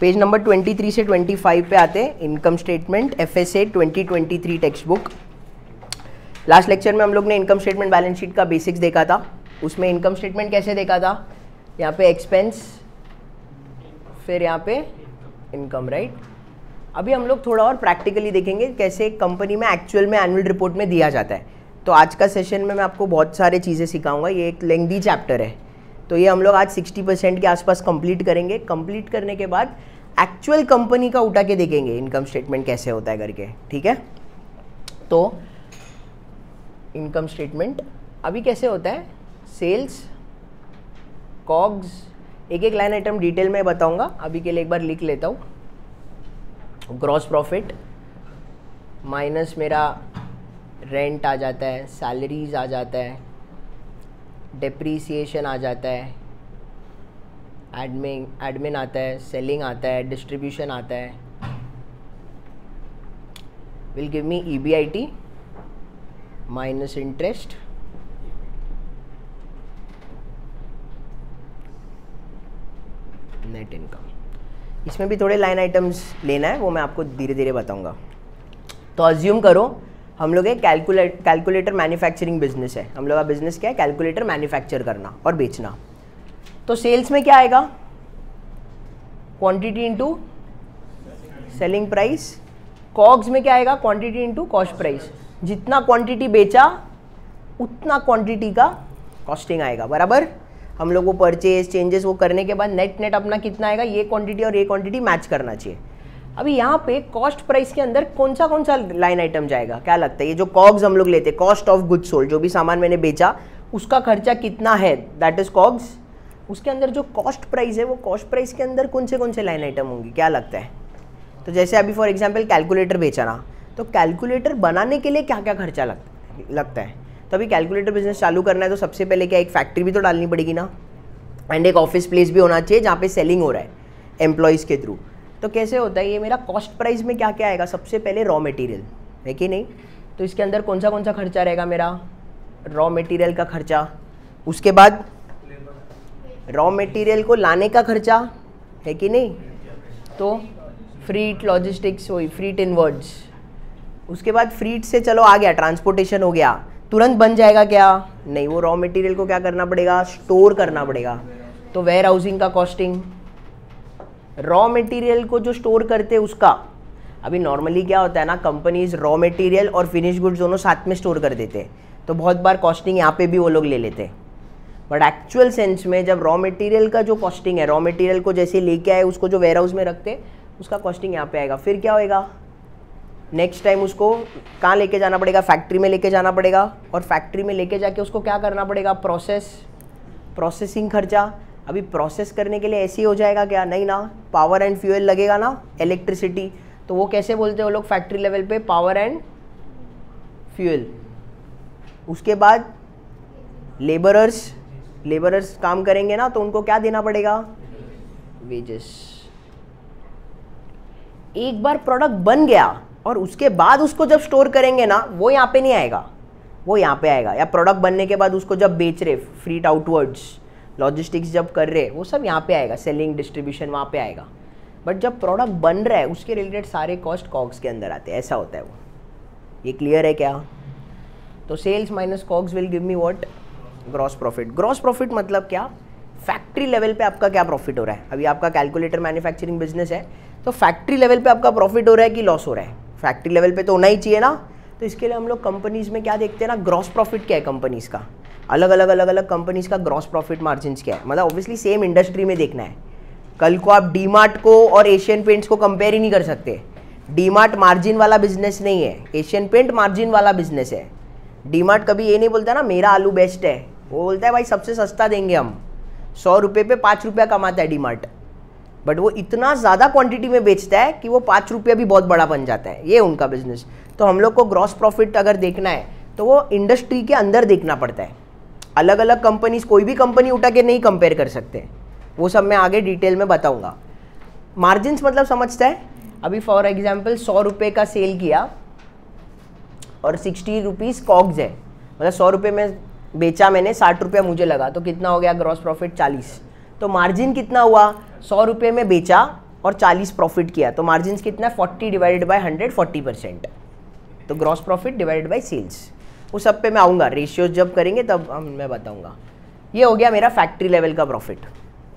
Page number 23 से 25 पे आते हैं income statement F S A twenty textbook last lecture में हम लोग ने इनकम स्टेटमेंट बैलेंस शीट का बेसिक्स देखा था उसमें इनकम स्टेटमेंट कैसे देखा था यहाँ पे एक्सपेंस फिर यहाँ पे इनकम राइट right? अभी हम लोग थोड़ा और प्रैक्टिकली देखेंगे कैसे कंपनी में एक्चुअल में एनुअल रिपोर्ट में दिया जाता है तो आज का सेशन में मैं आपको बहुत सारे चीज़ें सिखाऊंगा ये एक लेंदी चैप्टर है तो ये हम लोग आज 60 परसेंट के आसपास कंप्लीट करेंगे कंप्लीट करने के बाद एक्चुअल कंपनी का उठा के देखेंगे इनकम स्टेटमेंट कैसे होता है करके ठीक है तो इनकम स्टेटमेंट अभी कैसे होता है सेल्स कॉग्स एक एक लाइन आइटम डिटेल में बताऊंगा अभी के लिए एक बार लिख लेता हूँ ग्रॉस प्रॉफिट माइनस मेरा रेंट आ जाता है सैलरीज आ जाता है डिप्रीसिएशन आ जाता है एडमिन एडमिन आता है सेलिंग आता है डिस्ट्रीब्यूशन आता है will give me E B I T minus interest net income इसमें भी थोड़े लाइन आइटम्स लेना है वो मैं आपको धीरे धीरे बताऊंगा तो अज्यूम करो हम लोग एक कैलकुलेट कैलकुलेटर मैन्युफैक्चरिंग बिजनेस है हम लोग का बिजनेस क्या है कैलकुलेटर मैन्युफैक्चर करना और बेचना तो सेल्स में क्या आएगा quantity into selling price cogs में क्या आएगा क्वांटिटी इनटू कॉस्ट प्राइस जितना क्वांटिटी बेचा उतना क्वांटिटी का कॉस्टिंग आएगा बराबर हम लोग वो परचेज चेंजेस वो करने के बाद नेट नेट अपना कितना आएगा ये क्वांटिटी और ये क्वांटिटी मैच करना चाहिए अभी यहाँ पे कॉस्ट प्राइस के अंदर कौन सा कौन सा लाइन आइटम जाएगा क्या लगता है ये जो कॉग्स हम लोग लेते हैं कॉस्ट ऑफ गुड सोल्ड जो भी सामान मैंने बेचा उसका खर्चा कितना है दैट इज कॉग्स उसके अंदर जो कॉस्ट प्राइस है वो कॉस्ट प्राइस के अंदर कौन से कौन से लाइन आइटम होंगे क्या लगता है तो जैसे अभी फॉर एग्जाम्पल कैलकुलेटर बेचाना तो कैलकुलेटर बनाने के लिए क्या क्या खर्चा लग, लगता है तो अभी कैलकुलेटर बिजनेस चालू करना है तो सबसे पहले क्या एक फैक्ट्री भी तो डालनी पड़ेगी ना एंड एक ऑफिस प्लेस भी होना चाहिए जहाँ पे सेलिंग हो रहा है एम्प्लॉयज़ के थ्रू तो कैसे होता है ये मेरा कॉस्ट प्राइस में क्या क्या आएगा सबसे पहले रॉ मटेरियल है कि नहीं तो इसके अंदर कौन सा कौन सा खर्चा रहेगा मेरा रॉ मटेरियल का खर्चा उसके बाद रॉ मटेरियल को लाने का खर्चा है कि नहीं तो फ्रीट लॉजिस्टिक्स हुई फ्रीट इन वर्ड्स उसके बाद फ्रीट से चलो आ गया ट्रांसपोर्टेशन हो गया तुरंत बन जाएगा क्या नहीं वो रॉ मटेरियल को क्या करना पड़ेगा स्टोर करना पड़ेगा तो वेयर हाउसिंग का कॉस्टिंग रॉ मटेरियल को जो स्टोर करते हैं उसका अभी नॉर्मली क्या होता है ना कंपनीज रॉ मटेरियल और फिनिश गुड दोनों साथ में स्टोर कर देते हैं तो बहुत बार कॉस्टिंग यहाँ पे भी वो लोग ले लेते हैं बट एक्चुअल सेंस में जब रॉ मटेरियल का जो कॉस्टिंग है रॉ मटेरियल को जैसे लेके आए उसको जो वेयर हाउस में रखते उसका कॉस्टिंग यहाँ पे आएगा फिर क्या होएगा नेक्स्ट टाइम उसको कहाँ लेके जाना पड़ेगा फैक्ट्री में लेके जाना पड़ेगा और फैक्ट्री में लेके जाके उसको क्या करना पड़ेगा प्रोसेस प्रोसेसिंग खर्चा अभी प्रोसेस करने के लिए ऐसे ही हो जाएगा क्या नहीं ना पावर एंड फ्यूल लगेगा ना इलेक्ट्रिसिटी तो वो कैसे बोलते हैं वो लोग फैक्ट्री लेवल पे पावर एंड फ्यूल उसके बाद लेबरर्स लेबरर्स काम करेंगे ना तो उनको क्या देना पड़ेगा वेजेस एक बार प्रोडक्ट बन गया और उसके बाद उसको जब स्टोर करेंगे ना वो यहाँ पे नहीं आएगा वो यहाँ पे आएगा या प्रोडक्ट बनने के बाद उसको जब बेच रहे फ्रीट आउटवर्ड्स लॉजिस्टिक्स जब कर रहे हैं वो सब यहाँ पे आएगा सेलिंग डिस्ट्रीब्यूशन वहाँ पे आएगा बट जब प्रोडक्ट बन रहा है उसके रिलेटेड सारे कॉस्ट कॉक्स के अंदर आते हैं ऐसा होता है वो ये क्लियर है क्या तो sales minus cogs will give me what gross profit gross profit मतलब क्या फैक्ट्री लेवल पे आपका क्या प्रॉफिट हो रहा है अभी आपका कैलकुलेटर मैन्युफैक्चरिंग बिजनेस है तो फैक्ट्री लेवल पे आपका प्रॉफिट हो रहा है कि लॉस हो रहा है फैक्ट्री लेवल पे तो होना ही चाहिए ना तो इसके लिए हम लोग कंपनीज़ में क्या देखते हैं ना ग्रॉस प्रॉफिट क्या है कंपनीज़ का अलग अलग अलग अलग कंपनीज का ग्रॉस प्रॉफिट मार्जिन क्या है मतलब ऑब्वियसली सेम इंडस्ट्री में देखना है कल को आप डी को और एशियन पेंट्स को कंपेयर ही नहीं कर सकते डी मार्जिन वाला बिजनेस नहीं है एशियन पेंट मार्जिन वाला बिजनेस है डी कभी ये नहीं बोलता ना मेरा आलू बेस्ट है वो बोलता है भाई सबसे सस्ता देंगे हम सौ रुपये पे पाँच रुपया कमाता है डी बट वो इतना ज़्यादा क्वांटिटी में बेचता है कि वो पाँच रुपया भी बहुत बड़ा बन जाता है ये उनका बिजनेस तो हम लोग को ग्रॉस प्रॉफिट अगर देखना है तो वो इंडस्ट्री के अंदर देखना पड़ता है अलग अलग कंपनीज कोई भी कंपनी उठा के नहीं कंपेयर कर सकते वो सब मैं आगे डिटेल में बताऊँगा मार्जिन मतलब समझता है अभी फॉर एग्जाम्पल सौ रुपये का सेल किया और सिक्सटी रुपीज़ कॉग्स है मतलब सौ रुपये में बेचा मैंने साठ रुपये मुझे लगा तो कितना हो गया ग्रॉस प्रॉफिट चालीस तो मार्जिन कितना हुआ सौ रुपये में बेचा और चालीस प्रॉफिट किया तो मार्जिन कितना forty divided by hundred forty percent तो gross profit divided by sales वो सब पे मैं आऊँगा रेशियोज जब करेंगे तब हम मैं बताऊँगा ये हो गया मेरा फैक्ट्री लेवल का प्रॉफिट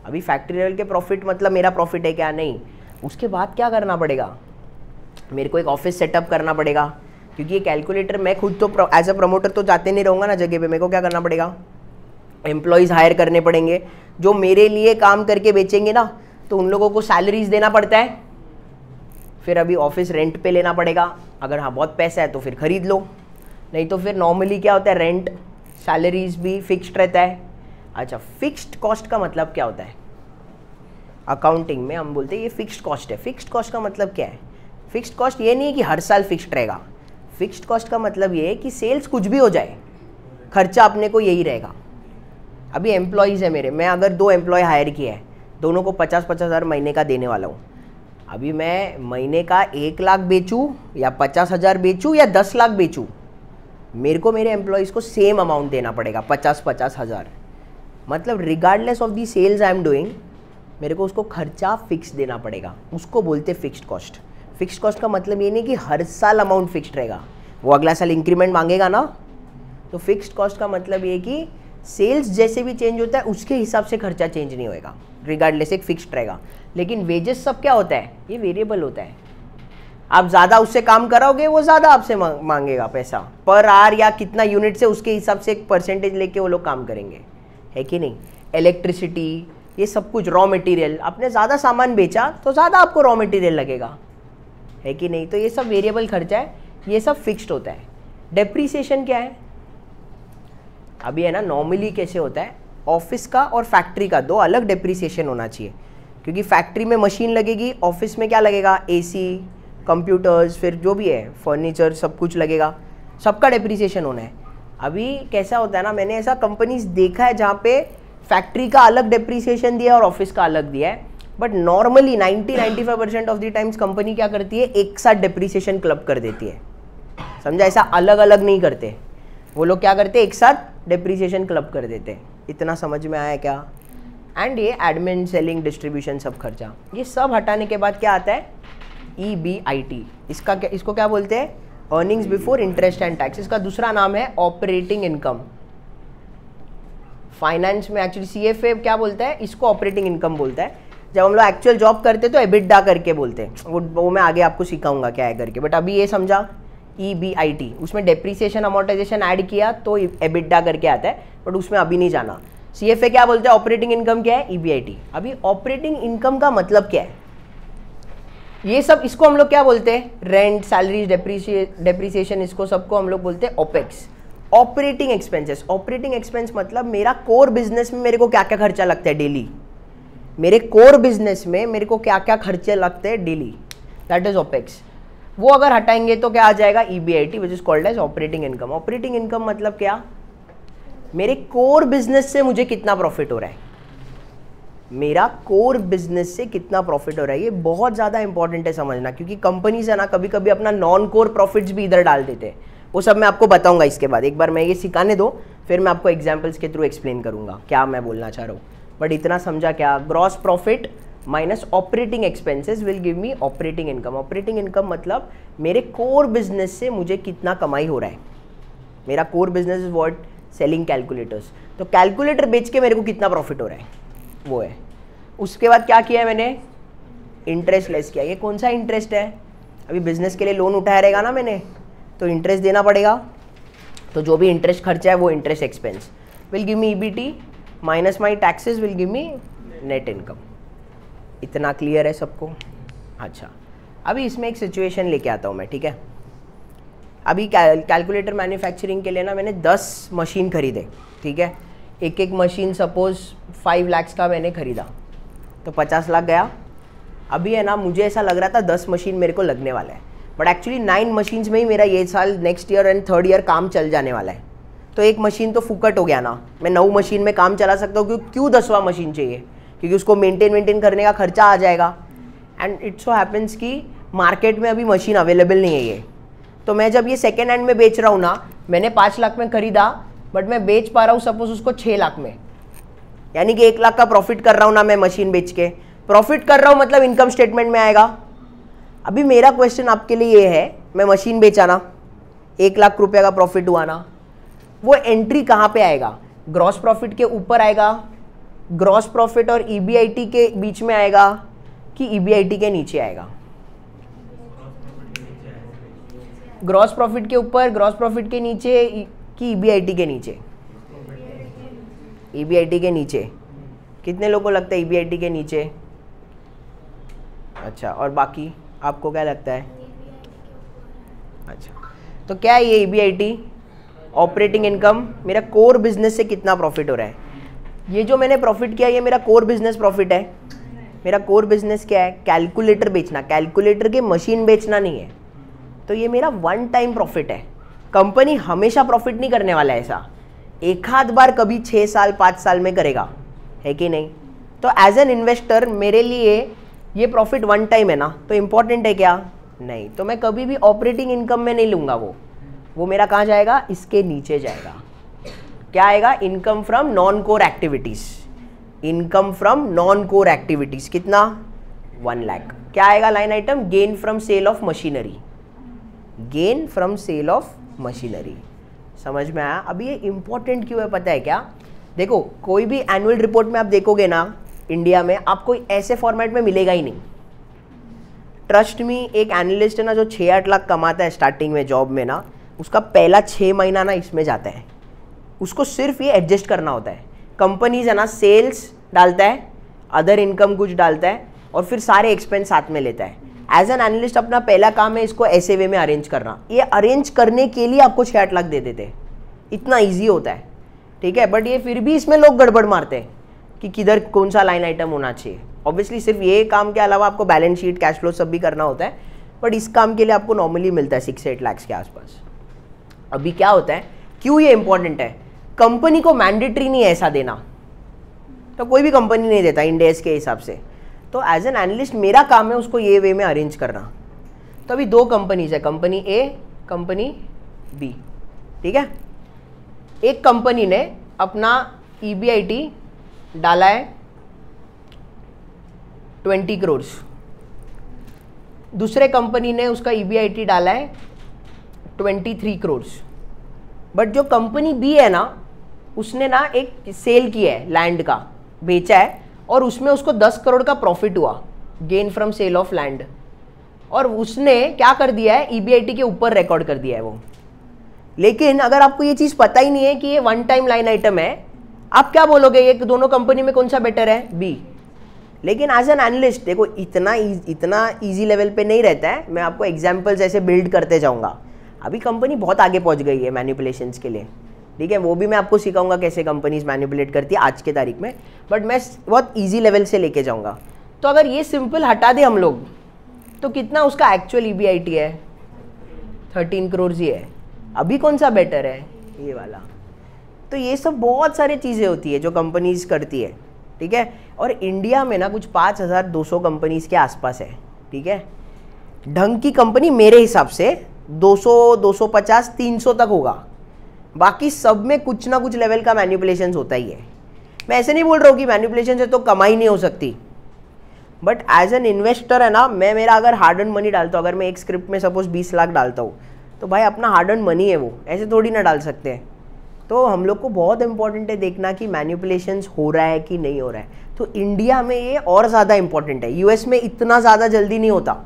अभी फैक्ट्री लेवल के प्रॉफिट मतलब मेरा प्रॉफिट है क्या नहीं उसके बाद क्या करना पड़ेगा मेरे को एक ऑफिस सेटअप करना पड़ेगा क्योंकि ये कैलकुलेटर मैं खुद तो एज अ प्रमोटर तो जाते नहीं रहूँगा ना जगह पे मेरे को क्या करना पड़ेगा एम्प्लॉयज़ हायर करने पड़ेंगे जो मेरे लिए काम करके बेचेंगे ना तो उन लोगों को सैलरीज देना पड़ता है फिर अभी ऑफिस रेंट पे लेना पड़ेगा अगर हाँ बहुत पैसा है तो फिर ख़रीद लो नहीं तो फिर नॉर्मली क्या होता है रेंट सैलरीज भी फिक्स्ड रहता है अच्छा फिक्स्ड कॉस्ट का मतलब क्या होता है अकाउंटिंग में हम बोलते हैं ये फिक्स्ड कॉस्ट है फिक्स्ड कॉस्ट का मतलब क्या है फिक्स्ड कॉस्ट ये नहीं है कि हर साल फिक्स्ड रहेगा फिक्स्ड कॉस्ट का मतलब ये है कि सेल्स कुछ भी हो जाए खर्चा अपने को यही रहेगा अभी एम्प्लॉयज़ है मेरे मैं अगर दो एम्प्लॉय हायर किए हैं दोनों को पचास पचास हज़ार महीने का देने वाला हूँ अभी मैं महीने का एक लाख बेचूँ या पचास हज़ार बेचूँ या दस लाख बेचूँ मेरे को मेरे एम्प्लॉयज़ को सेम अमाउंट देना पड़ेगा पचास पचास हज़ार मतलब regardless of the sales I am doing मेरे को उसको खर्चा फिक्स देना पड़ेगा उसको बोलते फिक्स्ड कॉस्ट फिक्स्ड कॉस्ट का मतलब ये नहीं कि हर साल अमाउंट फिक्स्ड रहेगा वो अगला साल इंक्रीमेंट मांगेगा ना तो फिक्स्ड कॉस्ट का मतलब ये कि सेल्स जैसे भी चेंज होता है उसके हिसाब से खर्चा चेंज नहीं होएगा रिगार्डलेस एक फिक्स्ड रहेगा लेकिन वेजेस सब क्या होता है ये वेरिएबल होता है आप ज़्यादा उससे काम कराओगे वो ज़्यादा आपसे मांगेगा पैसा पर आर या कितना यूनिट से उसके हिसाब से एक परसेंटेज लेके वो लोग काम करेंगे है कि नहीं इलेक्ट्रिसिटी ये सब कुछ रॉ मटेरियल आपने ज़्यादा सामान बेचा तो ज़्यादा आपको रॉ मटेरियल लगेगा है कि नहीं तो ये सब वेरिएबल खर्चा है ये सब फिक्स्ड होता है डेप्रीसिएशन क्या है अभी है ना नॉर्मली कैसे होता है ऑफिस का और फैक्ट्री का दो अलग डेप्रीसिएशन होना चाहिए क्योंकि फैक्ट्री में मशीन लगेगी ऑफिस में क्या लगेगा एसी कंप्यूटर्स फिर जो भी है फर्नीचर सब कुछ लगेगा सबका डिप्रिसिएशन होना है अभी कैसा होता है ना मैंने ऐसा कंपनीज देखा है जहाँ पे फैक्ट्री का अलग डिप्रिसिएशन दिया है और ऑफिस का अलग दिया है but normally 90-95 percent of the times company क्या करती है एक साथ डिप्रिसिएशन क्लब कर देती है समझा ऐसा अलग अलग नहीं करते वो लोग क्या करते एक साथ डिप्रिसिएशन क्लब कर देते हैं इतना समझ में आया क्या एंड ये एडमिन सेलिंग डिस्ट्रीब्यूशन सब खर्चा ये सब हटाने के बाद क्या आता है ई बी आई टी इसका क्या इसको क्या बोलते हैं earnings before interest and tax इसका दूसरा नाम है ऑपरेटिंग इनकम फाइनेंस में एक्चुअली सी एफ ए क्या बोलता है इसको ऑपरेटिंग इनकम बोलता है जब हम लोग एक्चुअल जॉब करते तो एबिडा करके बोलते हैं वो वो मैं आगे आपको सिखाऊंगा क्या है करके बट अभी ये समझा ई बी आई टी उसमें डेप्रिसिएशन अमोटाइजेशन ऐड किया तो एबिडा करके आता है बट उसमें अभी नहीं जाना सी एफ ए क्या बोलते हैं ऑपरेटिंग इनकम क्या है ई बी आई टी अभी ऑपरेटिंग इनकम का मतलब क्या है ये सब इसको हम लोग क्या बोलते हैं रेंट सैलरी डेप्रीसिएशन इसको सबको हम लोग बोलते हैं opex operating expenses operating expense मतलब मेरा कोर बिजनेस में मेरे को क्या क्या खर्चा लगता है डेली मेरे कोर बिजनेस में मेरे को क्या क्या खर्चे लगते हैं डेली दैट इज ओपेक्स वो अगर हटाएंगे तो क्या आ जाएगा E B I T which is called as operating income operating income मतलब क्या मेरे कोर बिजनेस से मुझे कितना प्रॉफिट हो रहा है मेरा कोर बिजनेस से कितना प्रॉफिट हो रहा है ये बहुत ज़्यादा इंपॉर्टेंट है समझना क्योंकि कंपनीज है ना कभी कभी अपना नॉन कोर प्रॉफिट्स भी इधर डाल देते हैं वो सब मैं आपको बताऊंगा इसके बाद एक बार मैं ये सिखाने दो फिर मैं आपको एग्जाम्पल्स के थ्रू एक्सप्लेन करूंगा क्या मैं बोलना चाह रहा हूँ बट इतना समझा क्या gross profit minus operating expenses will give me operating income operating income मतलब मेरे कोर बिजनेस से मुझे कितना कमाई हो रहा है मेरा core business is what selling calculators तो कैलकुलेटर बेच के मेरे को कितना प्रॉफिट हो रहा है वो है उसके बाद क्या किया है मैंने इंटरेस्ट लेस किया ये कौन सा इंटरेस्ट है अभी बिजनेस के लिए लोन उठाया रहेगा ना मैंने तो इंटरेस्ट देना पड़ेगा तो जो भी इंटरेस्ट खर्चा है वो interest expense will give me E minus my taxes will give me net income इतना क्लियर है सबको अच्छा अभी इसमें एक सिचुएशन लेके आता हूँ मैं ठीक है अभी कैलकुलेटर मैन्युफैक्चरिंग के लिए ना मैंने 10 मशीन खरीदे ठीक है एक एक मशीन सपोज़ फाइव लैक्स का मैंने ख़रीदा तो पचास लाख गया अभी है ना मुझे ऐसा लग रहा था दस मशीन मेरे को लगने वाला है बट एक्चुअली नाइन मशीन्स में ही मेरा ये साल next year and third year काम चल जाने वाला है तो एक मशीन तो फुकट हो गया ना मैं नौ मशीन में काम चला सकता हूँ क्योंकि क्यों दसवा मशीन चाहिए क्योंकि उसको मेंटेन मेंटेन करने का खर्चा आ जाएगा एंड इट्स सो हैपन्स कि मार्केट में अभी मशीन अवेलेबल नहीं है ये तो मैं जब ये सेकेंड हैंड में बेच रहा हूँ ना मैंने पाँच लाख में खरीदा बट मैं बेच पा रहा हूँ सपोज उसको छः लाख में यानी कि एक लाख का प्रॉफिट कर रहा हूँ ना मैं मशीन बेच के प्रॉफिट कर रहा हूँ मतलब इनकम स्टेटमेंट में आएगा अभी मेरा क्वेश्चन आपके लिए ये है मैं मशीन बेचाना एक लाख रुपये का प्रॉफिट हुआ ना वो एंट्री कहाँ पर आएगा ग्रॉस प्रॉफिट के ऊपर आएगा ग्रॉस प्रॉफिट और ई e के बीच में आएगा कि ई e के नीचे आएगा ग्रॉस प्रॉफिट के ऊपर ग्रॉस प्रॉफिट के नीचे कि ई e के नीचे ई e के नीचे कितने लोगों को लगता है ई e के नीचे अच्छा और बाकी आपको क्या लगता है अच्छा तो क्या है ये ई ऑपरेटिंग इनकम मेरा कोर बिजनेस से कितना प्रॉफिट हो रहा है ये जो मैंने प्रॉफिट किया ये मेरा कोर बिजनेस प्रॉफिट है मेरा कोर बिजनेस क्या है कैलकुलेटर बेचना कैलकुलेटर के मशीन बेचना नहीं है तो ये मेरा वन टाइम प्रॉफिट है कंपनी हमेशा प्रॉफिट नहीं करने वाला है ऐसा एक आध बार कभी छः साल पाँच साल में करेगा है कि नहीं तो एज एन इन्वेस्टर मेरे लिए ये प्रॉफिट वन टाइम है ना तो इम्पॉर्टेंट है क्या नहीं तो मैं कभी भी ऑपरेटिंग इनकम में नहीं लूँगा वो वो मेरा कहाँ जाएगा इसके नीचे जाएगा क्या आएगा income from non core activities income from non core activities कितना वन लैख क्या आएगा line item gain from sale of machinery gain from sale of machinery समझ में आया अभी ये इम्पोर्टेंट क्यों है पता है क्या देखो कोई भी एनुअल रिपोर्ट में आप देखोगे ना इंडिया में आपको ऐसे फॉर्मेट में मिलेगा ही नहीं ट्रस्ट में एक एनालिस्ट है ना जो छः आठ लाख कमाता है स्टार्टिंग में जॉब में ना उसका पहला छः महीना ना इसमें जाता है उसको सिर्फ ये एडजस्ट करना होता है कंपनीज है ना सेल्स डालता है अदर इनकम कुछ डालता है और फिर सारे एक्सपेंस साथ में लेता है एज एन एनालिस्ट अपना पहला काम है इसको ऐसे वे में अरेंज करना ये अरेंज करने के लिए आपको छह आठ लाख दे देते इतना ईजी होता है ठीक है बट ये फिर भी इसमें लोग गड़बड़ मारते हैं कि किधर कौन सा लाइन आइटम होना चाहिए ऑब्वियसली सिर्फ ये काम के अलावा आपको बैलेंस शीट कैश फ्लो सब भी करना होता है बट इस काम के लिए आपको नॉर्मली मिलता है सिक्स एट लैक्स के आसपास अभी क्या होता है क्यों ये इंपॉर्टेंट है कंपनी को मैंडेटरी नहीं ऐसा देना तो कोई भी कंपनी नहीं देता इंडेस के हिसाब से तो एज एन एनालिस्ट मेरा काम है उसको ये वे में अरेंज करना तो अभी दो कंपनीज है कंपनी ए कंपनी बी ठीक है एक कंपनी ने अपना ई e डाला है ट्वेंटी करोड़ दूसरे कंपनी ने उसका ई e डाला है ट्वेंटी थ्री करोड़ बट जो कंपनी बी है ना उसने ना एक सेल किया है लैंड का बेचा है और उसमें उसको दस करोड़ का प्रॉफिट हुआ gain from sale of land और उसने क्या कर दिया है ई e के ऊपर रिकॉर्ड कर दिया है वो लेकिन अगर आपको ये चीज़ पता ही नहीं है कि ये वन टाइम लाइन आइटम है आप क्या बोलोगे ये दोनों कंपनी में कौन सा बेटर है बी लेकिन एज एन एनालिस्ट देखो इतना e, इतना इजी लेवल पे नहीं रहता है मैं आपको एग्जाम्पल्स ऐसे बिल्ड करते जाऊँगा अभी कंपनी बहुत आगे पहुँच गई है मैनिपुलेशंस के लिए ठीक है वो भी मैं आपको सिखाऊंगा कैसे कंपनीज मैनिपुलेट करती है आज के तारीख में बट मैं बहुत ईजी लेवल से लेके जाऊंगा तो अगर ये सिंपल हटा दे हम लोग तो कितना उसका एक्चुअल ई e है थर्टीन करोड़ ही है अभी कौन सा बेटर है ये वाला तो ये सब बहुत सारी चीज़ें होती है जो कंपनीज करती है ठीक है और इंडिया में ना कुछ पाँच हज़ार दो सौ कंपनीज़ के आसपास है ठीक है ढंग की कंपनी मेरे हिसाब से 200, 250, 300 तक होगा बाकी सब में कुछ ना कुछ लेवल का मैन्युपुलेशन होता ही है मैं ऐसे नहीं बोल रहा हूँ कि मैन्युपुलेशन से तो कमाई नहीं हो सकती बट एज एन इन्वेस्टर है ना मैं मेरा अगर हार्ड एंड मनी डालता हूँ अगर मैं एक स्क्रिप्ट में सपोज बीस लाख डालता हूँ तो भाई अपना हार्ड एंड मनी है वो ऐसे थोड़ी ना डाल सकते हैं तो हम लोग को बहुत इंपॉर्टेंट है देखना कि मैन्युपुलेशन हो रहा है कि नहीं हो रहा है तो इंडिया में ये और ज़्यादा इंपॉर्टेंट है यूएस में इतना ज़्यादा जल्दी नहीं होता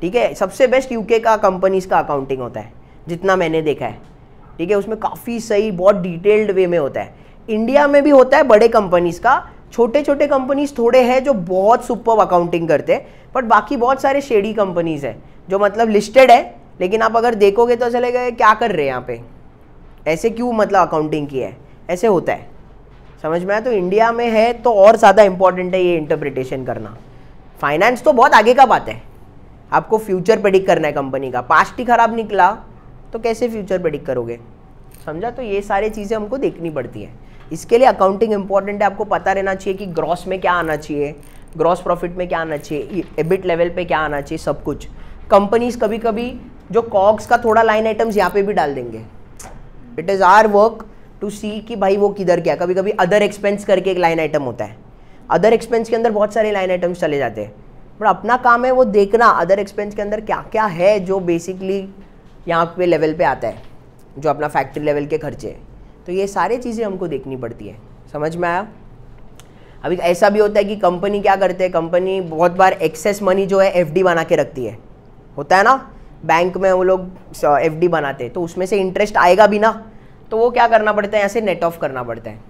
ठीक है सबसे बेस्ट यूके का कंपनीज का अकाउंटिंग होता है जितना मैंने देखा है ठीक है उसमें काफ़ी सही बहुत डिटेल्ड वे में होता है इंडिया में भी होता है बड़े कंपनीज का छोटे छोटे कंपनीज थोड़े हैं जो बहुत सुपर अकाउंटिंग करते हैं बट बाकी बहुत सारे शेडी कंपनीज हैं जो मतलब लिस्टेड है लेकिन आप अगर देखोगे तो चले गए क्या कर रहे हैं यहाँ पे ऐसे क्यों मतलब अकाउंटिंग की है ऐसे होता है समझ में आया तो इंडिया में है तो और ज़्यादा इंपॉर्टेंट है ये इंटरप्रिटेशन करना फाइनेंस तो बहुत आगे का बात है आपको फ्यूचर प्रेडिक्ट करना है कंपनी का पास्ट ही खराब निकला तो कैसे फ्यूचर प्रडिक्ट करोगे समझा तो ये सारी चीज़ें हमको देखनी पड़ती हैं इसके लिए अकाउंटिंग इंपॉर्टेंट है आपको पता रहना चाहिए कि ग्रॉस में क्या आना चाहिए ग्रॉस प्रॉफिट में क्या आना चाहिए एबिट लेवल पे क्या आना चाहिए सब कुछ कंपनीज कभी कभी जो कॉक्स का थोड़ा लाइन आइटम्स यहाँ पे भी डाल देंगे it is our work to see कि भाई वो किधर क्या कभी कभी अदर एक्सपेंस करके एक लाइन आइटम होता है अदर एक्सपेंस के अंदर बहुत सारे लाइन आइटम्स चले जाते हैं बट अपना काम है वो देखना अदर एक्सपेंस के अंदर क्या क्या है जो बेसिकली यहाँ पे लेवल पे आता है जो अपना फैक्ट्री लेवल के खर्चे हैं तो ये सारी चीज़ें हमको देखनी पड़ती है समझ में आया अभी तो ऐसा भी होता है कि कंपनी क्या करते हैं कंपनी बहुत बार एक्सेस मनी जो है एफ बना के रखती है होता है ना बैंक में वो लोग एफ बनाते हैं तो उसमें से इंटरेस्ट आएगा भी ना तो वो क्या करना पड़ता है यहाँ से नेट ऑफ करना पड़ता है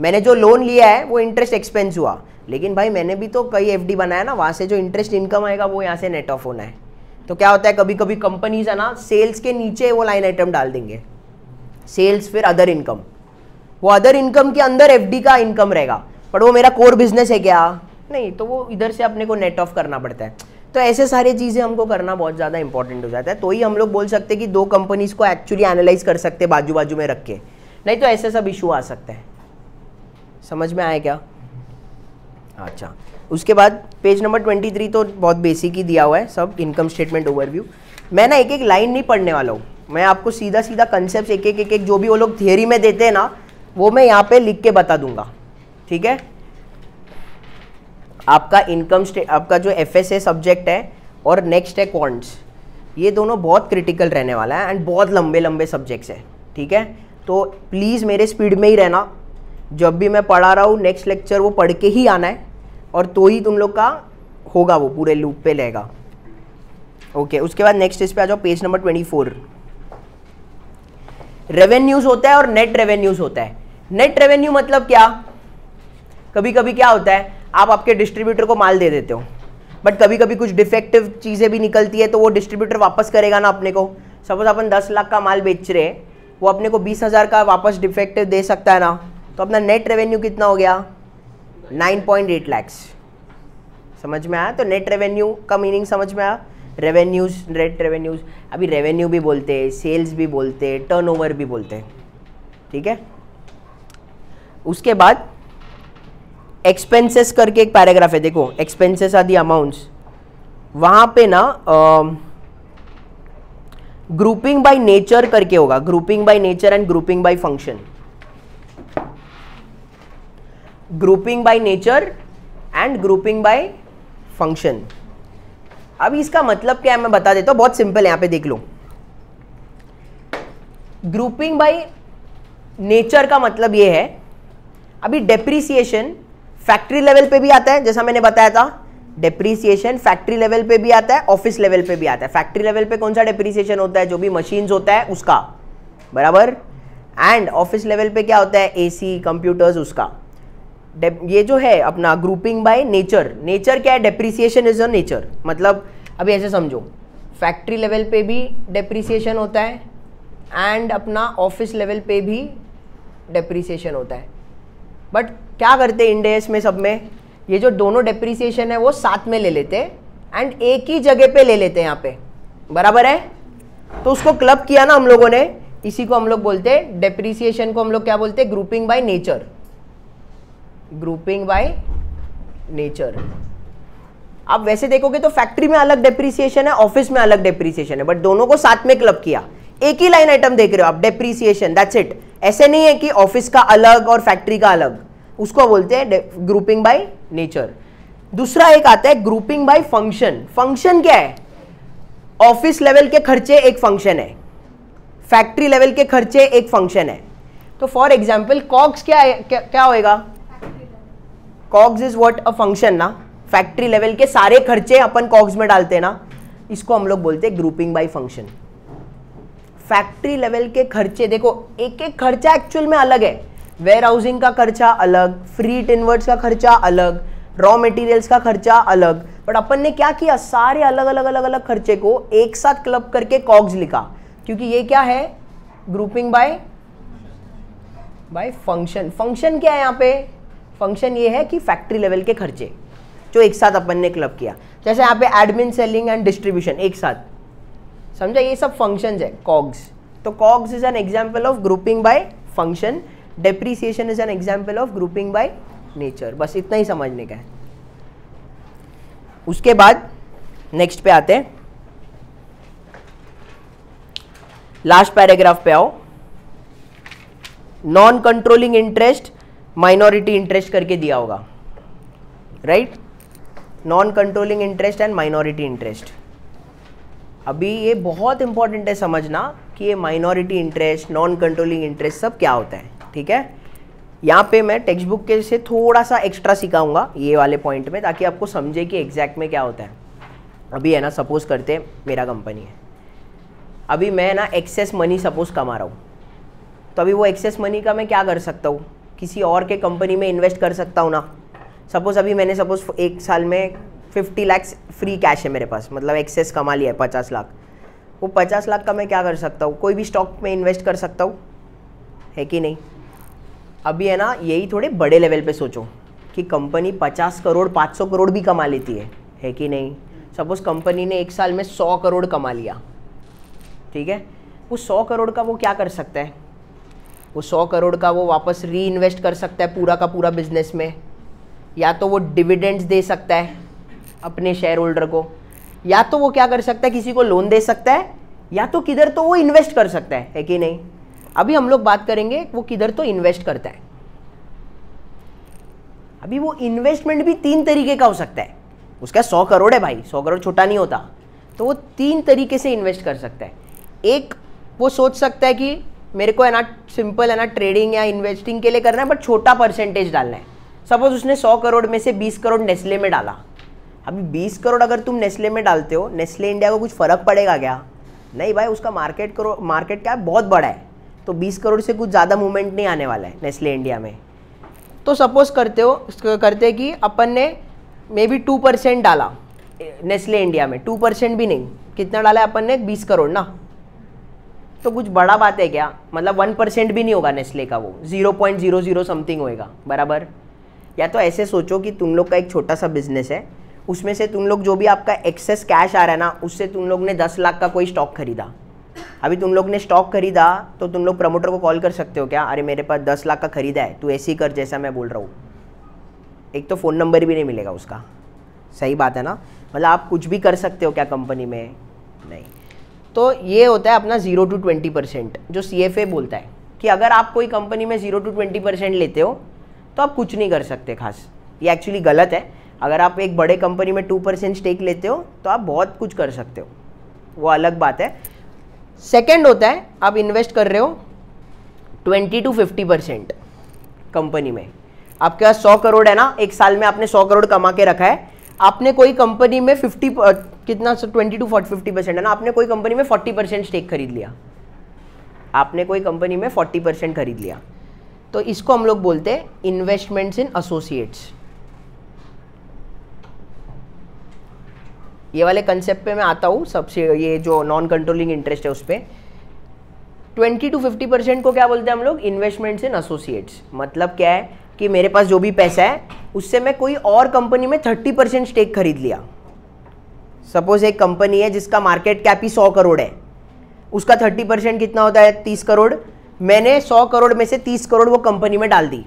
मैंने जो लोन लिया है वो इंटरेस्ट एक्सपेंस हुआ लेकिन भाई मैंने भी तो कई एफ बनाया ना वहाँ से जो इंटरेस्ट इनकम आएगा वो यहाँ से नेट ऑफ होना है तो क्या होता है कभी कभी कंपनीज है ना सेल्स के नीचे वो लाइन आइटम डाल देंगे सेल्स फिर अदर इनकम वो अदर इनकम के अंदर एफ का इनकम रहेगा पर वो मेरा कोर बिजनेस है क्या नहीं तो वो इधर से अपने को नेट ऑफ करना पड़ता है तो ऐसे सारी चीज़ें हमको करना बहुत ज़्यादा इंपॉर्टेंट हो जाता है तो ही हम लोग बोल सकते हैं कि दो कंपनीज को एक्चुअली एनालाइज कर सकते हैं बाजू बाजू में रख के नहीं तो ऐसे सब इशू आ सकते हैं समझ में आया क्या हम्म। अच्छा उसके बाद पेज नंबर ट्वेंटी थ्री तो बहुत बेसिक ही दिया हुआ है सब इनकम स्टेटमेंट ओवरव्यू मैं ना एक एक लाइन नहीं पढ़ने वाला हूँ मैं आपको सीधा सीधा कंसेप्ट एक एक एक एक जो भी वो लोग थियोरी में देते हैं ना वो मैं यहाँ पे लिख के बता दूंगा ठीक है आपका इनकम आपका जो एफ सब्जेक्ट है और नेक्स्ट है क्वांट्स ये दोनों बहुत क्रिटिकल रहने वाला है एंड बहुत लंबे लंबे सब्जेक्ट्स है ठीक है तो प्लीज़ मेरे स्पीड में ही रहना जब भी मैं पढ़ा रहा हूँ नेक्स्ट लेक्चर वो पढ़ के ही आना है और तो ही तुम लोग का होगा वो पूरे लूप पे लेगा ओके उसके बाद नेक्स्ट इस पे आ जाओ page number twenty four revenues होता है और नेट रेवेन्यूज होता है नेट रेवेन्यू मतलब क्या कभी कभी क्या होता है आप आपके डिस्ट्रीब्यूटर को माल दे देते हो बट कभी कभी कुछ डिफेक्टिव चीज़ें भी निकलती है तो वो डिस्ट्रीब्यूटर वापस करेगा ना अपने को सपोज अपन दस लाख का माल बेच रहे हैं वो अपने को बीस हज़ार का वापस डिफेक्टिव दे सकता है ना तो अपना नेट रेवेन्यू कितना हो गया पॉइंट एट लैक्स समझ में आया तो नेट रेवेन्यू का मीनिंग समझ में आया रेवेन्यूज नेट रेवेन्यूज अभी रेवेन्यू भी बोलते हैं सेल्स भी बोलते हैं टर्नओवर भी बोलते हैं ठीक है उसके बाद एक्सपेंसेस करके एक पैराग्राफ है देखो एक्सपेंसेस आदि अमाउंट्स वहां पे ना ग्रुपिंग बाय नेचर करके होगा grouping by nature and grouping by function grouping by nature and grouping by function अब इसका मतलब क्या है मैं बता देता हूं बहुत सिंपल है यहाँ पे देख लो ग्रुपिंग बाय नेचर का मतलब ये है अभी डेप्रिसिएशन फैक्ट्री लेवल पे भी आता है जैसा मैंने बताया था डेप्रिसिएशन फैक्ट्री लेवल पे भी आता है ऑफिस लेवल पे भी आता है फैक्ट्री लेवल पे कौन सा डेप्रिसिएशन होता है जो भी मशीन्स होता है उसका बराबर एंड ऑफिस लेवल पे क्या होता है एसी कंप्यूटर्स उसका ये जो है अपना ग्रुपिंग बाय नेचर नेचर क्या है डेप्रिसिएशन इज अ नेचर मतलब अभी ऐसे समझो फैक्ट्री लेवल पे भी डेप्रिसिएशन होता है एंड अपना ऑफिस लेवल पे भी डेप्रिसिएशन होता है बट क्या करते हैं इंडेस में सब में ये जो दोनों डेप्रिसिएशन है वो साथ में ले लेते हैं एंड एक ही जगह पे ले लेते हैं यहाँ पे बराबर है तो उसको क्लब किया ना हम लोगों ने इसी को हम लोग बोलते हैं डेप्रिसिएशन को हम लोग क्या बोलते हैं grouping by nature grouping by nature आप वैसे देखोगे तो फैक्ट्री में अलग डेप्रीसिएशन है ऑफिस में अलग डेप्रीसिएशन है बट दोनों को साथ में क्लब किया एक ही लाइन आइटम देख रहे हो आप डेप्रीसिएशन दैट्स इट ऐसे नहीं है कि ऑफिस का अलग और फैक्ट्री का अलग उसको बोलते हैं ग्रुपिंग बाय नेचर दूसरा एक आता है ग्रुपिंग बाय फंक्शन फंक्शन क्या है ऑफिस लेवल के खर्चे एक फंक्शन है फैक्ट्री लेवल के खर्चे एक फंक्शन है तो फॉर एग्जाम्पल कॉक्स क्या क्या, क्या होएगा COGS is what a function ना फैक्ट्री लेवल के सारे खर्चे अपन कॉग्स में डालते हैं ना इसको हम लोग बोलते हैं grouping by function factory level के खर्चे देखो एक एक खर्चा एक्चुअल में अलग है वेयर हाउसिंग का खर्चा अलग फ्री इनवर्ट्स का खर्चा अलग रॉ मटेरियल्स का खर्चा अलग बट अपन ने क्या किया सारे अलग अलग अलग अलग खर्चे को एक साथ क्लब करके कॉग्स लिखा क्योंकि ये क्या है grouping by by function function क्या है यहाँ पे फंक्शन ये है कि फैक्ट्री लेवल के खर्चे जो एक साथ अपन ने क्लब किया जैसे यहाँ पे एडमिन सेलिंग एंड डिस्ट्रीब्यूशन एक साथ समझा ये सब फंक्शन है कॉग्स तो COGS is an example of grouping by function depreciation is an example of grouping by nature बस इतना ही समझने का है उसके बाद नेक्स्ट पे आते हैं लास्ट पैराग्राफ पे आओ non controlling interest minority interest करके दिया होगा right non controlling interest and minority interest अभी ये बहुत इंपॉर्टेंट है समझना कि ये minority interest non controlling interest सब क्या होता है ठीक है यहाँ पे मैं टेक्स्ट बुक के से थोड़ा सा एक्स्ट्रा सिखाऊंगा ये वाले पॉइंट में ताकि आपको समझे कि एग्जैक्ट में क्या होता है अभी है ना सपोज करते मेरा कंपनी है अभी मैं ना एक्सेस मनी सपोज कमा रहा हूँ तो अभी वो एक्सेस मनी का मैं क्या कर सकता हूँ किसी और के कंपनी में इन्वेस्ट कर सकता हूँ ना सपोज़ अभी मैंने सपोज़ एक साल में फिफ्टी लैक्स फ्री कैश है मेरे पास मतलब एक्सेस कमा लिया है पचास लाख वो पचास लाख का मैं क्या कर सकता हूँ कोई भी स्टॉक में इन्वेस्ट कर सकता हूँ है कि नहीं अभी है ना यही थोड़े बड़े लेवल पे सोचो कि कंपनी पचास करोड़ पाँच सौ करोड़ भी कमा लेती है है कि नहीं सपोज़ कंपनी ने एक साल में सौ करोड़ कमा लिया ठीक है वो सौ करोड़ का वो क्या कर सकता है वो सौ करोड़ का वो वापस री इन्वेस्ट कर सकता है पूरा का पूरा बिजनेस में या तो वो डिविडेंड्स दे सकता है अपने शेयर होल्डर को या तो वो क्या कर सकता है किसी को लोन दे सकता है या तो किधर तो वो इन्वेस्ट कर सकता है है कि नहीं अभी हम लोग बात करेंगे वो किधर तो इन्वेस्ट करता है अभी वो इन्वेस्टमेंट भी तीन तरीके का हो सकता है उसका सौ करोड़ है भाई सौ करोड़ छोटा नहीं होता तो वो तीन तरीके से इन्वेस्ट कर सकता है एक वो सोच सकता है कि मेरे को है ना सिंपल है ना ट्रेडिंग या इन्वेस्टिंग के लिए करना है बट छोटा परसेंटेज डालना है सपोज उसने सौ करोड़ में से बीस करोड़ नेस्ले में डाला अभी बीस करोड़ अगर तुम नेस्ले में डालते हो नेस्ले इंडिया को कुछ फ़र्क पड़ेगा क्या नहीं भाई उसका मार्केट करो मार्केट क्या है बहुत बड़ा है तो बीस करोड़ से कुछ ज़्यादा मूवमेंट नहीं आने वाला है नेस्ले इंडिया में तो सपोज करते हो करते कि अपन ने मे बी टू परसेंट डाला नेस्ले इंडिया में टू परसेंट भी नहीं कितना डाला है अपन ने बीस करोड़ ना तो कुछ बड़ा बात है क्या मतलब वन परसेंट भी नहीं होगा नेस्ले का वो zero point zero zero something होएगा बराबर या तो ऐसे सोचो कि तुम लोग का एक छोटा सा बिजनेस है उसमें से तुम लोग जो भी आपका एक्सेस कैश आ रहा है ना उससे तुम लोग ने दस लाख का कोई स्टॉक खरीदा अभी तुम लोग ने स्टॉक खरीदा तो तुम लोग प्रमोटर को कॉल कर सकते हो क्या अरे मेरे पास दस लाख का खरीदा है तू ऐसी कर जैसा मैं बोल रहा हूँ एक तो फ़ोन नंबर भी नहीं मिलेगा उसका सही बात है ना मतलब आप कुछ भी कर सकते हो क्या कंपनी में नहीं तो ये होता है अपना ज़ीरो टू ट्वेंटी परसेंट जो सी एफ ए बोलता है कि अगर आप कोई कंपनी में ज़ीरो टू ट्वेंटी परसेंट लेते हो तो आप कुछ नहीं कर सकते खास ये एक्चुअली गलत है अगर आप एक बड़े कंपनी में टू परसेंट स्टेक लेते हो तो आप बहुत कुछ कर सकते हो वो अलग बात है सेकेंड होता है आप इन्वेस्ट कर रहे हो twenty to fifty percent company में आपके पास सौ करोड़ है ना एक साल में आपने सौ करोड़ कमा के रखा है आपने कोई कंपनी में फिफ्टी कितना twenty to forty fifty percent है ना आपने कोई कंपनी में फोर्टी परसेंट स्टेक खरीद लिया आपने कोई कंपनी में फोर्टी परसेंट खरीद लिया तो इसको हम लोग बोलते हैं इन्वेस्टमेंट्स इन एसोसिएट्स ये वाले कंसेप्ट पे मैं आता हूँ सबसे ये जो नॉन कंट्रोलिंग इंटरेस्ट है उस पर ट्वेंटी टू फिफ्टी परसेंट को क्या बोलते हैं हम लोग इन्वेस्टमेंट्स इन एसोसिएट्स मतलब क्या है कि मेरे पास जो भी पैसा है उससे मैं कोई और कंपनी में थर्टी परसेंट स्टेक खरीद लिया सपोज एक कंपनी है जिसका मार्केट कैप ही सौ करोड़ है उसका थर्टी परसेंट कितना होता है तीस करोड़ मैंने सौ करोड़ में से तीस करोड़ वो कंपनी में डाल दी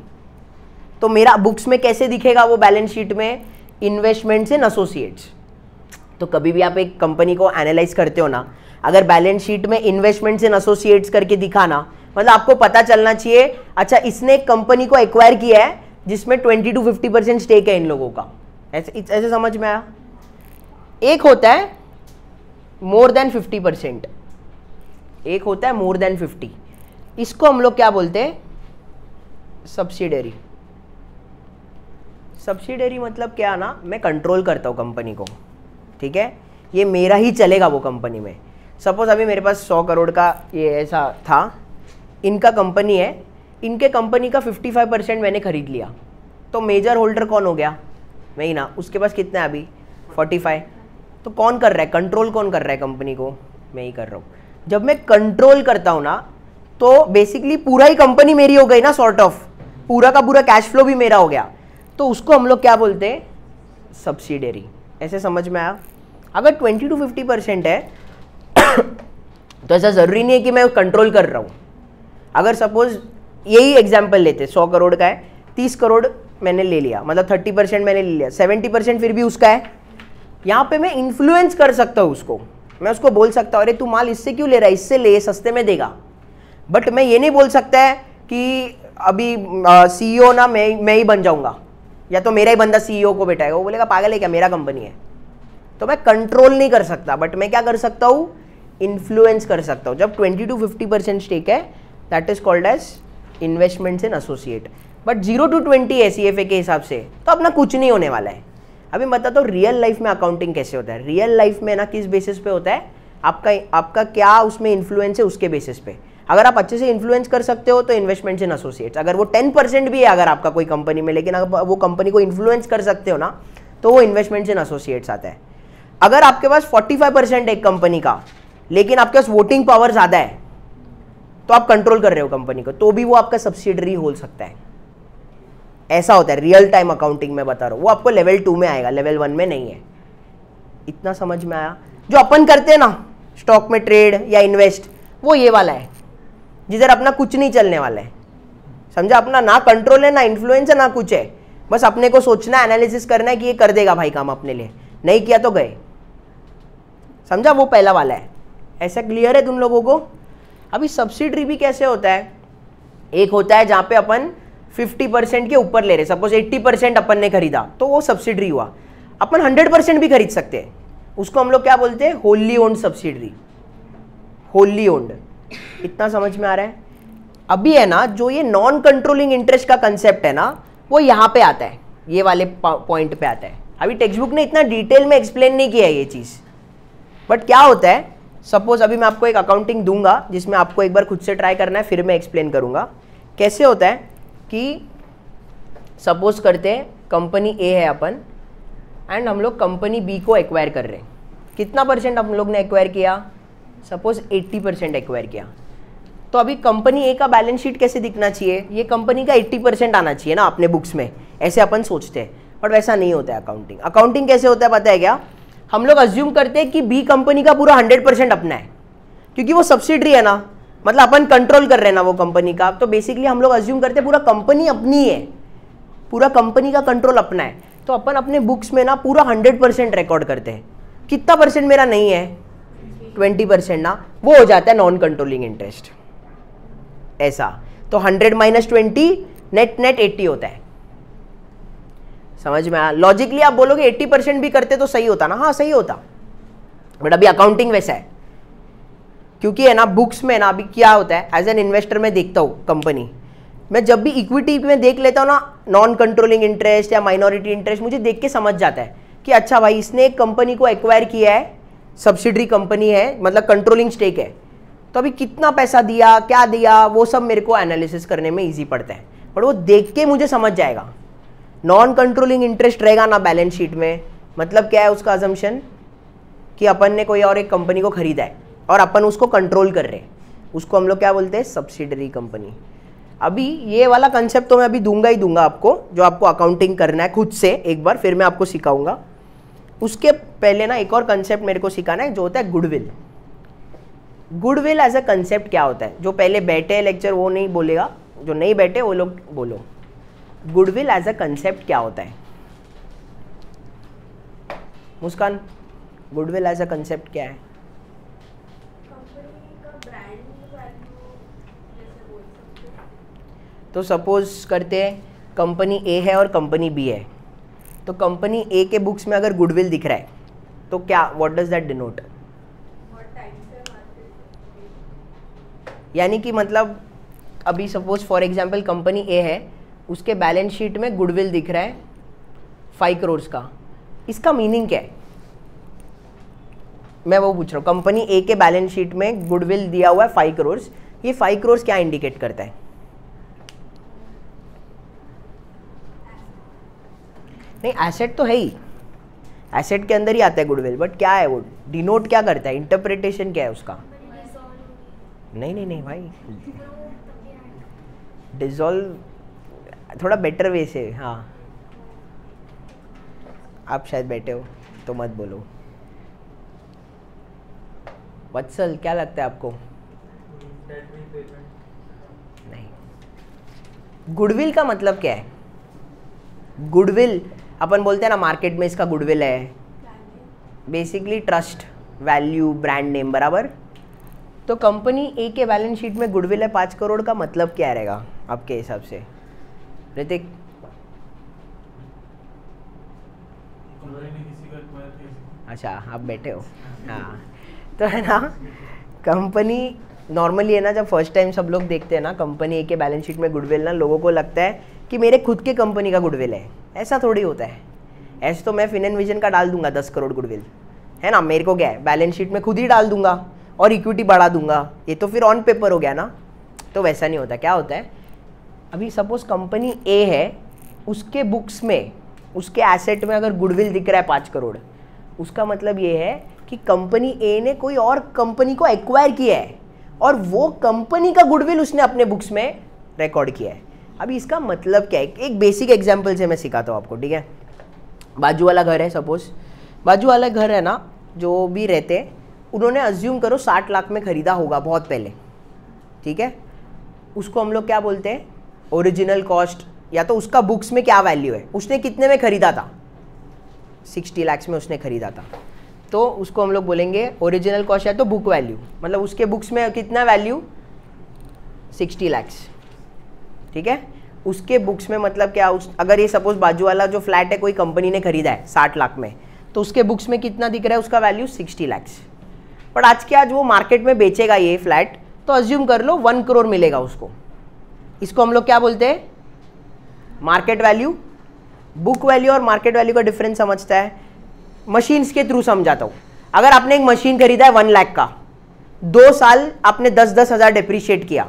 तो मेरा बुक्स में कैसे दिखेगा वो बैलेंस शीट में इन्वेस्टमेंट्स इन एसोसिएट्स तो कभी भी आप एक कंपनी को एनालाइज करते हो ना अगर बैलेंस शीट में इन्वेस्टमेंट्स इन एसोसिएट्स करके दिखाना मतलब आपको पता चलना चाहिए अच्छा इसने एक कंपनी को एक्वायर किया है जिसमें twenty to fifty percent stake है इन लोगों का ऐसे ऐसे समझ में आया एक होता है मोर देन फिफ्टी परसेंट एक होता है मोर देन फिफ्टी इसको हम लोग क्या बोलते हैं सब्सिडरी सब्सिडरी मतलब क्या ना मैं कंट्रोल करता हूँ कंपनी को ठीक है ये मेरा ही चलेगा वो कंपनी में सपोज अभी मेरे पास सौ करोड़ का ये ऐसा था इनका कंपनी है इनके कंपनी का 55 परसेंट मैंने खरीद लिया तो मेजर होल्डर कौन हो गया मैं ही ना उसके पास कितना है अभी 45 तो कौन कर रहा है कंट्रोल कौन कर रहा है कंपनी को मैं ही कर रहा हूँ जब मैं कंट्रोल करता हूँ ना तो बेसिकली पूरा ही कंपनी मेरी हो गई ना सॉर्ट ऑफ पूरा का पूरा कैश फ्लो भी मेरा हो गया तो उसको हम लोग क्या बोलते हैं सब्सिडेरी ऐसे समझ में आया अगर 20 टू 50 परसेंट है तो ऐसा ज़रूरी नहीं है कि मैं कंट्रोल कर रहा हूँ अगर सपोज यही एग्जाम्पल लेते सौ करोड़ का है तीस करोड़ मैंने ले लिया मतलब थर्टी परसेंट मैंने ले लिया सेवेंटी परसेंट फिर भी उसका है यहाँ पे मैं इन्फ्लुएंस कर सकता हूँ उसको मैं उसको बोल सकता हूँ अरे तू माल इससे क्यों ले रहा है इससे ले सस्ते में देगा बट मैं ये नहीं बोल सकता है कि अभी सी e ना मैं मैं ही बन जाऊँगा या तो मेरा ही बंदा सीईओ e को बैठाएगा वो बोलेगा पागल है क्या मेरा कंपनी है तो मैं कंट्रोल नहीं कर सकता बट मैं क्या कर सकता हूँ इन्फ्लुएंस कर सकता हूँ जब twenty to fifty percent stake है that is called as investments in associate but zero to twenty ए के हिसाब से तो अपना कुछ नहीं होने वाला है अभी मैं बताता हूँ रियल लाइफ में अकाउंटिंग कैसे होता है रियल लाइफ में ना किस बेसिस पे होता है आपका आपका क्या उसमें इन्फ्लुएंस है उसके बेसिस पे अगर आप अच्छे से इन्फ्लुएंस कर सकते हो तो इन्वेस्टमेंट इन एसोसिएट्स अगर वो टेन परसेंट भी है अगर आपका कोई कंपनी में लेकिन अगर वो कंपनी को इन्फ्लुएंस कर सकते हो ना तो वो इन्वेस्टमेंट इन एसोसिएट्स आता है अगर आपके पास फोर्टी फाइव परसेंट एक कंपनी का लेकिन आपके पास वोटिंग पावर ज़्यादा है तो आप कंट्रोल कर रहे हो कंपनी को तो भी वो आपका सब्सिडरी हो सकता है ऐसा होता है रियल टाइम अकाउंटिंग में बता रहा हूँ वो आपको लेवल टू में आएगा लेवल वन में नहीं है इतना समझ में आया जो अपन करते हैं ना स्टॉक में ट्रेड या इन्वेस्ट वो ये वाला है जिधर अपना कुछ नहीं चलने वाला है समझा अपना ना कंट्रोल है ना इन्फ्लुएंस है ना कुछ है बस अपने को सोचना है एनालिसिस करना है कि ये कर देगा भाई काम अपने लिए नहीं किया तो गए समझा वो पहला वाला है ऐसा क्लियर है तुम लोगों को अभी सब्सिडरी भी कैसे होता है एक होता है जहाँ पे अपन फिफ्टी परसेंट के ऊपर ले रहे सपोज एट्टी परसेंट अपन ने खरीदा तो वो सब्सिडरी हुआ अपन हंड्रेड परसेंट भी खरीद सकते हैं उसको हम लोग क्या बोलते हैं wholly owned subsidiary wholly owned इतना समझ में आ रहा है अभी है ना जो ये नॉन कंट्रोलिंग इंटरेस्ट का कंसेप्ट है ना वो यहाँ पे आता है ये वाले पॉइंट पे आता है अभी टेक्स्ट बुक ने इतना डिटेल में एक्सप्लेन नहीं किया है ये चीज़ बट क्या होता है सपोज अभी मैं आपको एक अकाउंटिंग दूंगा जिसमें आपको एक बार खुद से ट्राई करना है फिर मैं एक्सप्लेन करूंगा कैसे होता है कि सपोज करते हैं कंपनी ए है अपन एंड हम लोग कंपनी बी को एक्वायर कर रहे हैं कितना परसेंट हम लोग ने एक्वायर किया सपोज 80 परसेंट एक्वायर किया तो अभी कंपनी ए का बैलेंस शीट कैसे दिखना चाहिए ये कंपनी का 80 परसेंट आना चाहिए ना अपने बुक्स में ऐसे अपन सोचते हैं बट वैसा नहीं होता है अकाउंटिंग अकाउंटिंग कैसे होता है पता है क्या हम लोग अज्यूम करते हैं कि बी कंपनी का पूरा हंड्रेड परसेंट अपना है क्योंकि वो सब्सिडरी है ना मतलब अपन कंट्रोल कर रहे हैं ना वो कंपनी का तो बेसिकली हम लोग अज्यूम करते हैं पूरा कंपनी अपनी है पूरा कंपनी का कंट्रोल अपना है तो अपन अपने बुक्स में ना पूरा हंड्रेड परसेंट रिकॉर्ड करते हैं कितना परसेंट मेरा नहीं है ट्वेंटी परसेंट ना वो हो जाता है नॉन कंट्रोलिंग इंटरेस्ट ऐसा तो hundred minus twenty net net eighty होता है समझ में आया लॉजिकली आप बोलोगे एट्टी परसेंट भी करते तो सही होता ना हाँ सही होता बट अभी अकाउंटिंग वैसा है क्योंकि है ना बुक्स में ना अभी क्या होता है एज एन इन्वेस्टर मैं देखता हूँ कंपनी मैं जब भी इक्विटी में देख लेता हूँ ना नॉन कंट्रोलिंग इंटरेस्ट या माइनॉरिटी इंटरेस्ट मुझे देख के समझ जाता है कि अच्छा भाई इसने एक कंपनी को एक्वायर किया है सब्सिडरी कंपनी है मतलब कंट्रोलिंग स्टेक है तो अभी कितना पैसा दिया क्या दिया वो सब मेरे को एनालिसिस करने में ईजी पड़ता है पर वो देख के मुझे समझ जाएगा नॉन कंट्रोलिंग इंटरेस्ट रहेगा ना बैलेंस शीट में मतलब क्या है उसका अजम्पन कि अपन ने कोई और एक कंपनी को खरीदा है और अपन उसको कंट्रोल कर रहे हैं उसको हम लोग क्या बोलते हैं सब्सिडरी कंपनी अभी ये वाला कंसेप्ट तो मैं अभी दूंगा ही दूंगा आपको जो आपको अकाउंटिंग करना है खुद से एक बार फिर मैं आपको सिखाऊंगा उसके पहले ना एक और कंसेप्ट मेरे को सिखाना है जो होता है goodwill goodwill as a concept क्या होता है जो पहले बैठे लेक्चर वो नहीं बोलेगा जो नहीं बैठे वो लोग बोलो गुडविल एज अ कंसेप्ट क्या होता है Muskaan goodwill as a concept क्या है तो सपोज़ करते हैं कंपनी ए है और कंपनी बी है तो कंपनी ए के बुक्स में अगर गुडविल दिख रहा है तो क्या वॉट डज दैट डिनोट यानी कि मतलब अभी suppose for example company A है उसके बैलेंस शीट में गुडविल दिख रहा है फाइव करोर्स का इसका मीनिंग क्या है मैं वो पूछ रहा हूँ कंपनी ए के बैलेंस शीट में गुडविल दिया हुआ है फाइव करोर्स ये फाइव करोर्स क्या इंडिकेट करता है नहीं एसेट तो है ही एसेट के अंदर ही आता है गुडविल बट क्या है वो डिनोट क्या करता है इंटरप्रिटेशन क्या है उसका नहीं नहीं नहीं भाई डिजोल्व थोड़ा बेटर वे से हाँ आप शायद बैठे हो तो मत बोलो वत्सल क्या लगता है आपको नहीं गुडविल का मतलब क्या है गुडविल अपन बोलते हैं ना मार्केट में इसका गुडविल है basically trust value brand name बराबर तो कंपनी ए के बैलेंस शीट में गुडविल है पाँच करोड़ का मतलब क्या रहेगा आपके हिसाब से ऋतिक अच्छा आप बैठे हो हाँ तो है ना कंपनी नॉर्मली है ना जब फर्स्ट टाइम सब लोग देखते हैं ना कंपनी ए के बैलेंस शीट में गुडविल ना लोगों को लगता है कि मेरे खुद के कंपनी का गुडविल है ऐसा थोड़ी होता है ऐसे तो मैं फिन एंड विजन का डाल दूंगा दस करोड़ गुडविल है ना मेरे को क्या है बैलेंस शीट में खुद ही डाल दूंगा और इक्विटी बढ़ा दूंगा ये तो फिर ऑन पेपर हो गया ना तो वैसा नहीं होता क्या होता है अभी सपोज कंपनी ए है उसके बुक्स में उसके एसेट में अगर गुडविल दिख रहा है पाँच करोड़ उसका मतलब ये है कि कंपनी ए ने कोई और कंपनी को एक्वायर किया है और वो कंपनी का गुडविल उसने अपने बुक्स में रिकॉर्ड किया है अभी इसका मतलब क्या है एक बेसिक एग्जाम्पल से मैं सिखाता हूँ आपको ठीक है बाजू वाला घर है सपोज बाजू वाला घर है ना जो भी रहते हैं उन्होंने अज्यूम करो साठ लाख में ख़रीदा होगा बहुत पहले ठीक है उसको हम लोग क्या बोलते हैं ओरिजिनल कॉस्ट या तो उसका बुक्स में क्या वैल्यू है उसने कितने में ख़रीदा था सिक्सटी लैक्स में उसने ख़रीदा था तो उसको हम लोग बोलेंगे ओरिजिनल कॉस्ट या तो बुक वैल्यू मतलब उसके बुक्स में कितना वैल्यू सिक्सटी लैक्स ठीक है उसके बुक्स में मतलब क्या उस अगर ये सपोज बाजू वाला जो फ्लैट है कोई कंपनी ने खरीदा है साठ लाख में तो उसके बुक्स में कितना दिख रहा है उसका वैल्यू सिक्सटी लैक्स पर आज के आज वो मार्केट में बेचेगा ये फ्लैट तो अज्यूम कर लो वन करोड़ मिलेगा उसको इसको हम लोग क्या बोलते हैं मार्केट वैल्यू बुक वैल्यू और मार्केट वैल्यू का डिफरेंस समझता है मशीन्स के थ्रू समझाता हूँ अगर आपने एक मशीन खरीदा है वन लाख का दो साल आपने दस दस हज़ार डिप्रिशिएट किया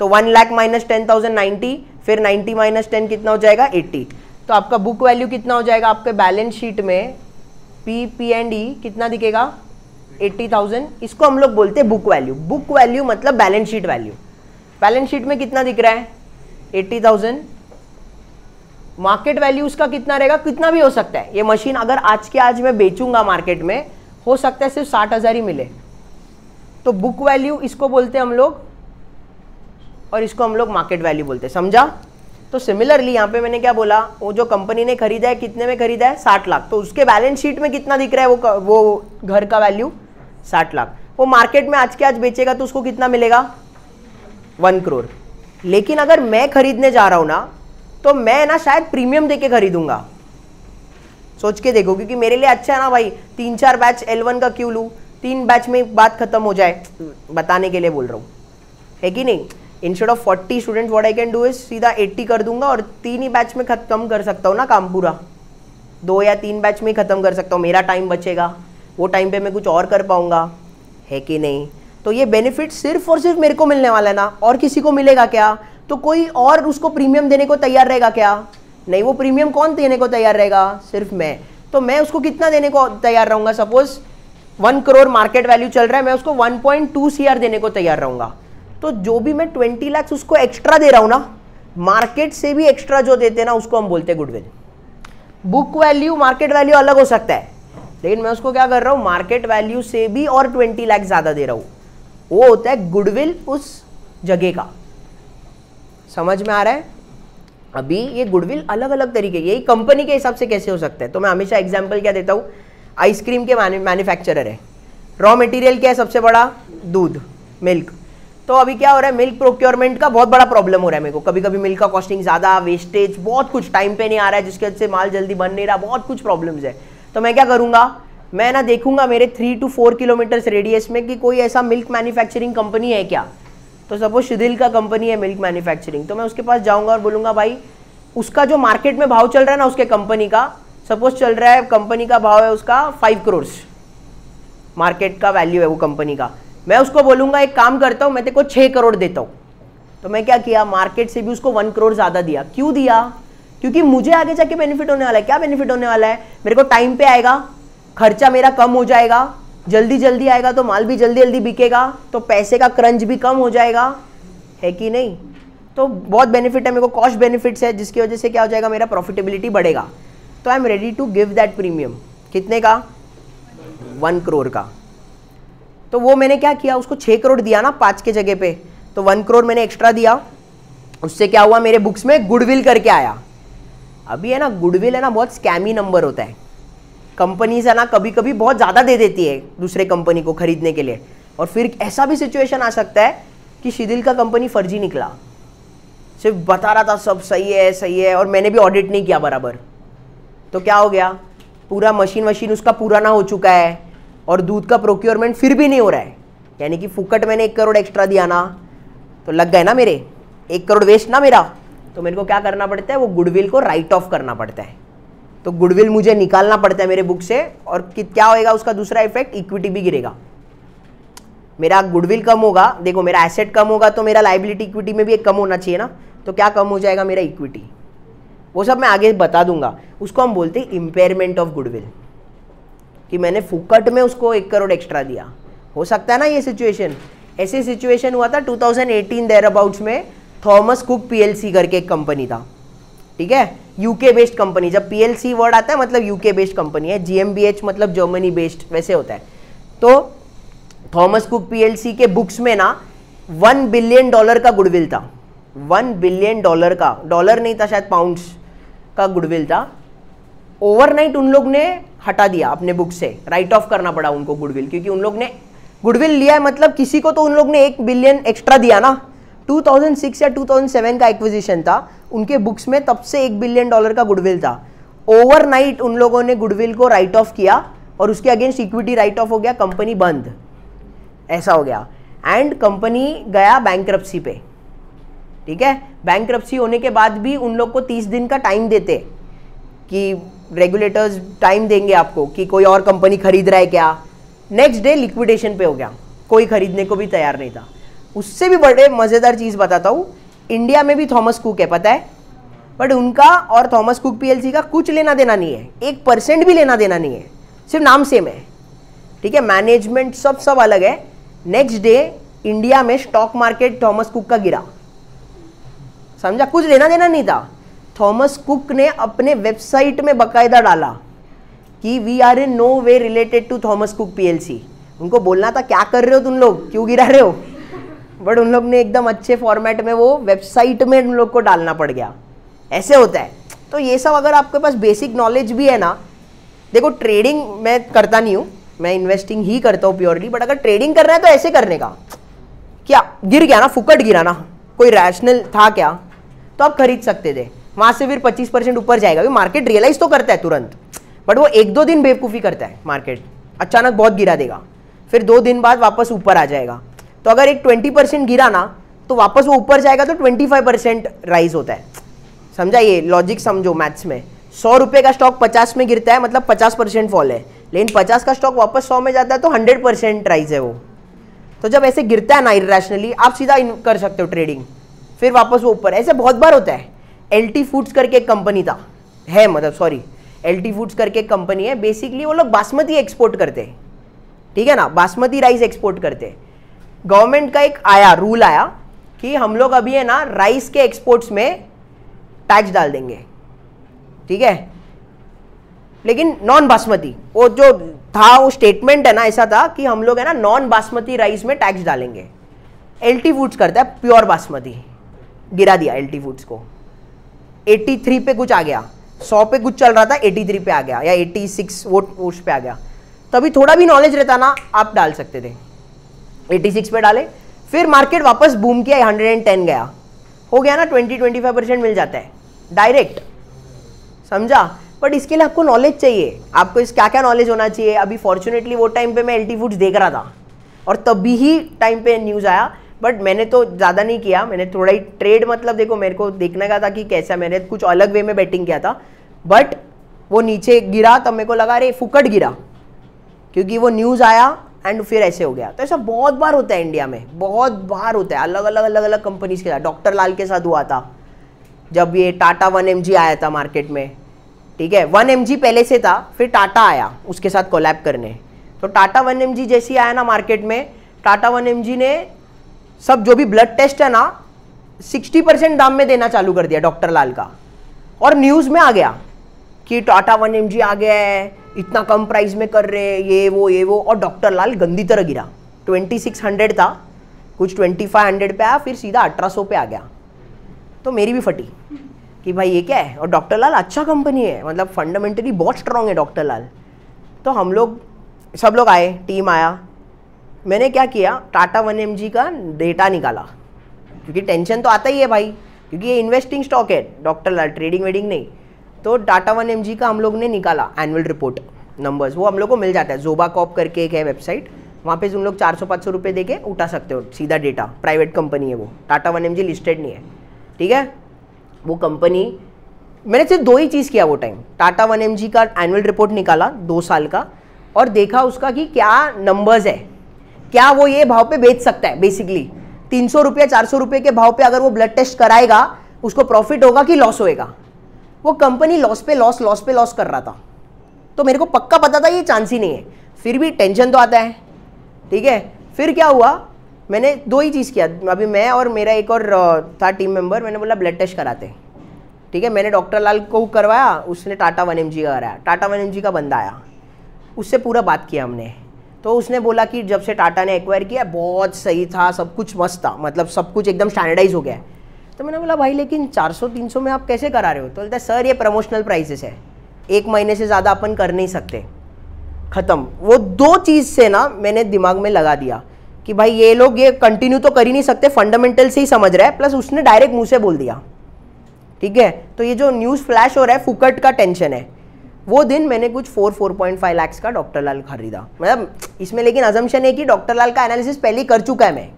तो one lakh minus ten thousand ninety फिर 90 माइनस टेन कितना हो जाएगा 80 तो आपका बुक वैल्यू कितना हो जाएगा आपके बैलेंस शीट में पी पी एंड ई कितना दिखेगा 80,000 इसको हम लोग बोलते हैं बुक वैल्यू बुक वैल्यू मतलब balance sheet value balance sheet में कितना दिख रहा है 80,000 मार्केट वैल्यू उसका कितना रहेगा कितना भी हो सकता है ये मशीन अगर आज के आज मैं बेचूंगा मार्केट में हो सकता है सिर्फ साठ हज़ार ही मिले तो बुक वैल्यू इसको बोलते हैं हम लोग और इसको हम लोग मार्केट वैल्यू बोलते हैं समझा तो सिमिलरली यहाँ पे मैंने क्या बोला वो जो कंपनी ने खरीदा है कितने में खरीदा है साठ लाख तो उसके बैलेंस शीट में कितना दिख रहा है वो वो घर का वैल्यू साठ लाख वो मार्केट में आज के आज बेचेगा तो उसको कितना मिलेगा वन करोड़ लेकिन अगर मैं खरीदने जा रहा हूँ ना तो मैं ना शायद प्रीमियम दे खरीदूंगा सोच के देखो क्योंकि मेरे लिए अच्छा है ना भाई तीन चार बैच एल का क्यों लूँ तीन बैच में बात खत्म हो जाए बताने के लिए बोल रहा हूँ है कि नहीं instead of 40 student what I can do is सीधा 80 कर दूंगा और तीन ही बैच में खत्म कर सकता हूँ ना काम पूरा दो या तीन बैच में ही खत्म कर सकता हूँ मेरा टाइम बचेगा वो टाइम पे मैं कुछ और कर पाऊंगा है कि नहीं तो ये बेनिफिट सिर्फ और सिर्फ मेरे को मिलने वाला है ना और किसी को मिलेगा क्या तो कोई और उसको प्रीमियम देने को तैयार रहेगा क्या नहीं वो प्रीमियम कौन देने को तैयार रहेगा सिर्फ मैं तो मैं उसको कितना देने को तैयार रहूँगा suppose one crore market value चल रहा है मैं उसको one point two C R देने को तैयार रहूंगा तो जो भी मैं ट्वेंटी लैक्स उसको एक्स्ट्रा दे रहा हूं ना मार्केट से भी एक्स्ट्रा जो देते हैं ना उसको हम बोलते हैं goodwill book value market value अलग हो सकता है लेकिन मैं उसको क्या कर रहा हूं मार्केट वैल्यू से भी और ट्वेंटी लैक्स ज़्यादा दे रहा हूं वो होता है गुडविल उस जगह का समझ में आ रहा है अभी ये गुडविल अलग अलग तरीके यही कंपनी के हिसाब से कैसे हो सकता है तो मैं हमेशा एग्जाम्पल क्या देता हूँ आइसक्रीम के मैन्युफैक्चरर है रॉ मटेरियल क्या है सबसे बड़ा दूध मिल्क तो अभी क्या हो रहा है मिल्क प्रोक्योरमेंट का बहुत बड़ा प्रॉब्लम हो रहा है मेरे को कभी कभी मिल्क का कॉस्टिंग ज़्यादा वेस्टेज बहुत कुछ टाइम पे नहीं आ रहा है जिसके वजह से माल जल्दी बन नहीं रहा बहुत कुछ प्रॉब्लम्स है तो मैं क्या करूँगा मैं ना देखूंगा मेरे three to four kilometres radius में कि कोई ऐसा मिल्क मैन्युफैक्चरिंग कंपनी है क्या तो सपोज शिदिल का कंपनी है मिल्क मैन्युफैक्चरिंग तो मैं उसके पास जाऊंगा और बोलूंगा भाई उसका जो मार्केट में भाव चल रहा है ना उसके कंपनी का सपोज चल रहा है कंपनी का भाव है उसका फाइव करोड़ मार्केट का वैल्यू है वो कंपनी का मैं उसको बोलूंगा एक काम करता हूं मैं तेरे को करोड़ देता हूँ तो मैं क्या किया मार्केट से भी उसको वन करोड़ ज़्यादा दिया क्यों दिया क्योंकि मुझे आगे जाके बेनिफिट होने वाला है क्या बेनिफिट होने वाला है मेरे को टाइम पे आएगा खर्चा मेरा कम हो जाएगा जल्दी जल्दी आएगा तो माल भी जल्दी जल्दी बिकेगा तो पैसे का क्रंज भी कम हो जाएगा है कि नहीं तो बहुत बेनिफिट है मेरे को कॉस्ट बेनिफिट्स है जिसकी वजह से क्या हो जाएगा मेरा प्रॉफिटेबिलिटी बढ़ेगा तो I am ready to give that premium कितने का वन करोड़ का तो वो मैंने क्या किया उसको छः करोड़ दिया ना पाँच के जगह पे तो वन करोड़ मैंने एक्स्ट्रा दिया उससे क्या हुआ मेरे बुक्स में गुडविल करके आया अभी है ना गुडविल है ना बहुत स्कैमी नंबर होता है कंपनीज है ना कभी कभी बहुत ज़्यादा दे देती है दूसरे कंपनी को खरीदने के लिए और फिर ऐसा भी सिचुएशन आ सकता है कि शिदिल का कंपनी फर्जी निकला सिर्फ बता रहा था सब सही है सही है और मैंने भी ऑडिट नहीं किया बराबर तो क्या हो गया पूरा मशीन वशीन उसका पुराना हो चुका है और दूध का प्रोक्योरमेंट फिर भी नहीं हो रहा है यानी कि फुकट मैंने एक करोड़ एक्स्ट्रा दिया ना तो लग गए ना मेरे एक करोड़ वेस्ट ना मेरा तो मेरे को क्या करना पड़ता है वो गुडविल को राइट ऑफ करना पड़ता है तो गुडविल मुझे निकालना पड़ता है मेरे बुक से और क्या होएगा उसका दूसरा इफेक्ट इक्विटी भी गिरेगा मेरा गुडविल कम होगा देखो मेरा एसेट कम होगा तो मेरा लाइबिलिटी इक्विटी में भी एक कम होना चाहिए ना तो क्या कम हो जाएगा मेरा इक्विटी वो सब मैं आगे बता दूंगा उसको हम बोलते हैं इम्पेयरमेंट ऑफ गुडविल कि मैंने फुकट में उसको एक करोड़ एक्स्ट्रा दिया हो सकता है ना ये सिचुएशन ऐसे सिचुएशन हुआ था 2018 एटीन अबाउट्स में थॉमस कुक पीएलसी करके एक कंपनी था ठीक है यूके बेस्ड कंपनी जब पीएलसी वर्ड आता है मतलब यूके बेस्ड कंपनी है जीएमबीएच मतलब जर्मनी बेस्ड वैसे होता है तो थॉमस कुक पीएलसी के बुक्स में ना वन बिलियन डॉलर का गुडविल था वन बिलियन डॉलर का डॉलर नहीं था शायद पाउंड का गुडविल था ओवरनाइट उन लोग ने हटा दिया अपने बुक से राइट ऑफ करना पड़ा उनको गुडविल क्योंकि उन लोग ने गुडविल लिया है मतलब किसी को तो उन लोग ने एक बिलियन एक्स्ट्रा दिया ना 2006 या 2007 का एक्विजिशन था उनके बुक्स में तब से एक बिलियन डॉलर का गुडविल था ओवरनाइट उन लोगों ने गुडविल को राइट ऑफ किया और उसके अगेंस्ट इक्विटी राइट ऑफ हो गया कंपनी बंद ऐसा हो गया एंड कंपनी गया बैंक पे ठीक है बैंक होने के बाद भी उन लोग को तीस दिन का टाइम देते कि रेगुलेटर्स टाइम देंगे आपको कि कोई और कंपनी खरीद रहा है क्या नेक्स्ट डे लिक्विडेशन पे हो गया कोई खरीदने को भी तैयार नहीं था उससे भी बड़े मज़ेदार चीज़ बताता हूँ इंडिया में भी थॉमस कुक है पता है बट उनका और थॉमस कुक पी का कुछ लेना देना नहीं है एक परसेंट भी लेना देना नहीं है सिर्फ नाम सेम है ठीक है मैनेजमेंट सब सब अलग है नेक्स्ट डे इंडिया में स्टॉक मार्केट थॉमस कुक का गिरा समझा कुछ लेना देना नहीं था थॉमस कुक ने अपने वेबसाइट में बकायदा डाला कि we are in no way related to Thomas Cook PLC उनको बोलना था क्या कर रहे हो तुम लोग क्यों गिरा रहे हो बट उन लोग ने एकदम अच्छे फॉर्मेट में वो वेबसाइट में उन लोग को डालना पड़ गया ऐसे होता है तो ये सब अगर आपके पास बेसिक नॉलेज भी है ना देखो ट्रेडिंग मैं करता नहीं हूँ मैं इन्वेस्टिंग ही करता हूँ प्योरली बट अगर ट्रेडिंग करना है तो ऐसे करने का क्या गिर गया ना फुकट गिरा ना कोई रैशनल था क्या तो आप खरीद सकते थे वहां से फिर पच्चीस परसेंट ऊपर जाएगा क्योंकि मार्केट रियलाइज तो करता है तुरंत बट वो एक दो दिन बेवकूफ़ी करता है मार्केट अचानक बहुत गिरा देगा फिर दो दिन बाद वापस ऊपर आ जाएगा तो अगर एक ट्वेंटी परसेंट गिरा ना तो वापस वो ऊपर जाएगा तो ट्वेंटी फाइव परसेंट राइज होता है समझा ये लॉजिक समझो मैथ्स में सौ रुपये का स्टॉक पचास में गिरता है मतलब पचास परसेंट फॉल है लेकिन पचास का स्टॉक वापस सौ में जाता है तो हंड्रेड परसेंट राइज है वो तो जब ऐसे गिरता है ना इरेशनली आप सीधा कर सकते हो ट्रेडिंग फिर वापस वो ऊपर ऐसे बहुत बार होता है एल टी फूड्स करके एक कंपनी था है मतलब सॉरी एल टी फूड्स करके एक कंपनी है बेसिकली वो लोग बासमती एक्सपोर्ट करते हैं ठीक है ना बासमती राइस एक्सपोर्ट करते हैं गवर्नमेंट का एक आया रूल आया कि हम लोग अभी है ना राइस के एक्सपोर्ट्स में टैक्स डाल देंगे ठीक है लेकिन नॉन बासमती वो जो था वो स्टेटमेंट है ना ऐसा था कि हम लोग है ना नॉन बासमती राइस में टैक्स डालेंगे एल टी फूड्स करता है प्योर बासमती गिरा दिया एल टी फूड्स को 83 पे कुछ आ गया 100 पे कुछ चल रहा था 83 पे आ गया या 86 वो उस पे आ गया तभी थोड़ा भी नॉलेज रहता ना आप डाल सकते थे 86 पे डाले फिर मार्केट वापस बूम किया 110 गया हो गया ना 20 25 परसेंट मिल जाता है डायरेक्ट समझा बट इसके लिए आपको नॉलेज चाहिए आपको इस क्या क्या नॉलेज होना चाहिए अभी फॉर्चुनेटली वो टाइम पे मैं एल फूड्स देख रहा था और तभी ही टाइम पे न्यूज़ आया बट मैंने तो ज़्यादा नहीं किया मैंने थोड़ा ही ट्रेड मतलब देखो मेरे को देखने का था कि कैसा मैंने कुछ अलग वे में बैटिंग किया था बट वो नीचे गिरा तब मेरे को लगा अरे फुकट गिरा क्योंकि वो न्यूज़ आया एंड फिर ऐसे हो गया तो ऐसा बहुत बार होता है इंडिया में बहुत बार होता है अलग अलग अलग अलग कंपनीज के साथ डॉक्टर लाल के साथ हुआ था जब ये टाटा वन एम आया था मार्केट में ठीक है वन एम पहले से था फिर टाटा आया उसके साथ कोलैब करने तो टाटा वन एम जैसी आया ना मार्केट में टाटा वन एम ने सब जो भी ब्लड टेस्ट है ना 60 परसेंट दाम में देना चालू कर दिया डॉक्टर लाल का और न्यूज़ में आ गया कि टाटा वन एम आ गया है इतना कम प्राइस में कर रहे ये वो ये वो और डॉक्टर लाल गंदी तरह गिरा 2600 था कुछ 2500 पे आया फिर सीधा अठारह पे आ गया तो मेरी भी फटी कि भाई ये क्या है और डॉक्टर लाल अच्छा कंपनी है मतलब फंडामेंटली बहुत स्ट्रांग है डॉक्टर लाल तो हम लोग सब लोग आए टीम आया मैंने क्या किया टाटा वन का डेटा निकाला क्योंकि टेंशन तो आता ही है भाई क्योंकि ये इन्वेस्टिंग स्टॉक है डॉक्टर लाल ट्रेडिंग वेडिंग नहीं तो टाटा वन एम का हम लोग ने निकाला एनुअल रिपोर्ट नंबर्स वो हम लोग को मिल जाता है जोबा कॉप करके एक है वेबसाइट वहाँ पे तुम लोग चार सौ पाँच सौ रुपये दे के उठा सकते हो सीधा डेटा प्राइवेट कंपनी है वो टाटा वन एम लिस्टेड नहीं है ठीक है वो कंपनी मैंने सिर्फ दो ही चीज़ किया वो टाइम टाटा वन एम का एनुअल रिपोर्ट निकाला दो साल का और देखा उसका कि क्या नंबर्स है क्या वो ये भाव पे बेच सकता है बेसिकली तीन सौ रुपया चार सौ रुपये के भाव पे अगर वो ब्लड टेस्ट कराएगा उसको प्रॉफिट होगा कि लॉस होएगा वो कंपनी लॉस पे लॉस लॉस पे लॉस कर रहा था तो मेरे को पक्का पता था ये चांस ही नहीं है फिर भी टेंशन तो आता है ठीक है फिर क्या हुआ मैंने दो ही चीज़ किया अभी मैं और मेरा एक और था टीम मेम्बर मैंने बोला ब्लड टेस्ट कराते ठीक है मैंने डॉक्टर लाल को करवाया उसने टाटा वन एम जी का कराया टाटा वन एम जी का बंदा आया उससे पूरा बात किया हमने तो उसने बोला कि जब से टाटा ने एक्वायर किया बहुत सही था सब कुछ मस्त था मतलब सब कुछ एकदम स्टैंडर्डाइज हो गया है तो मैंने बोला भाई लेकिन 400-300 में आप कैसे करा रहे हो तो बोलता है सर ये प्रमोशनल प्राइसेस है एक महीने से ज़्यादा अपन कर नहीं सकते ख़त्म वो दो चीज़ से ना मैंने दिमाग में लगा दिया कि भाई ये लोग ये कंटिन्यू तो कर ही नहीं सकते फंडामेंटल से ही समझ रहा है प्लस उसने डायरेक्ट मुँह से बोल दिया ठीक है तो ये जो न्यूज़ फ्लैश हो रहा है फुकट का टेंशन है वो दिन मैंने कुछ four four point five lakhs का डॉक्टर लाल खरीदा मतलब इसमें लेकिन अजम्पन है कि डॉक्टर लाल का एनालिसिस पहले कर चुका है मैं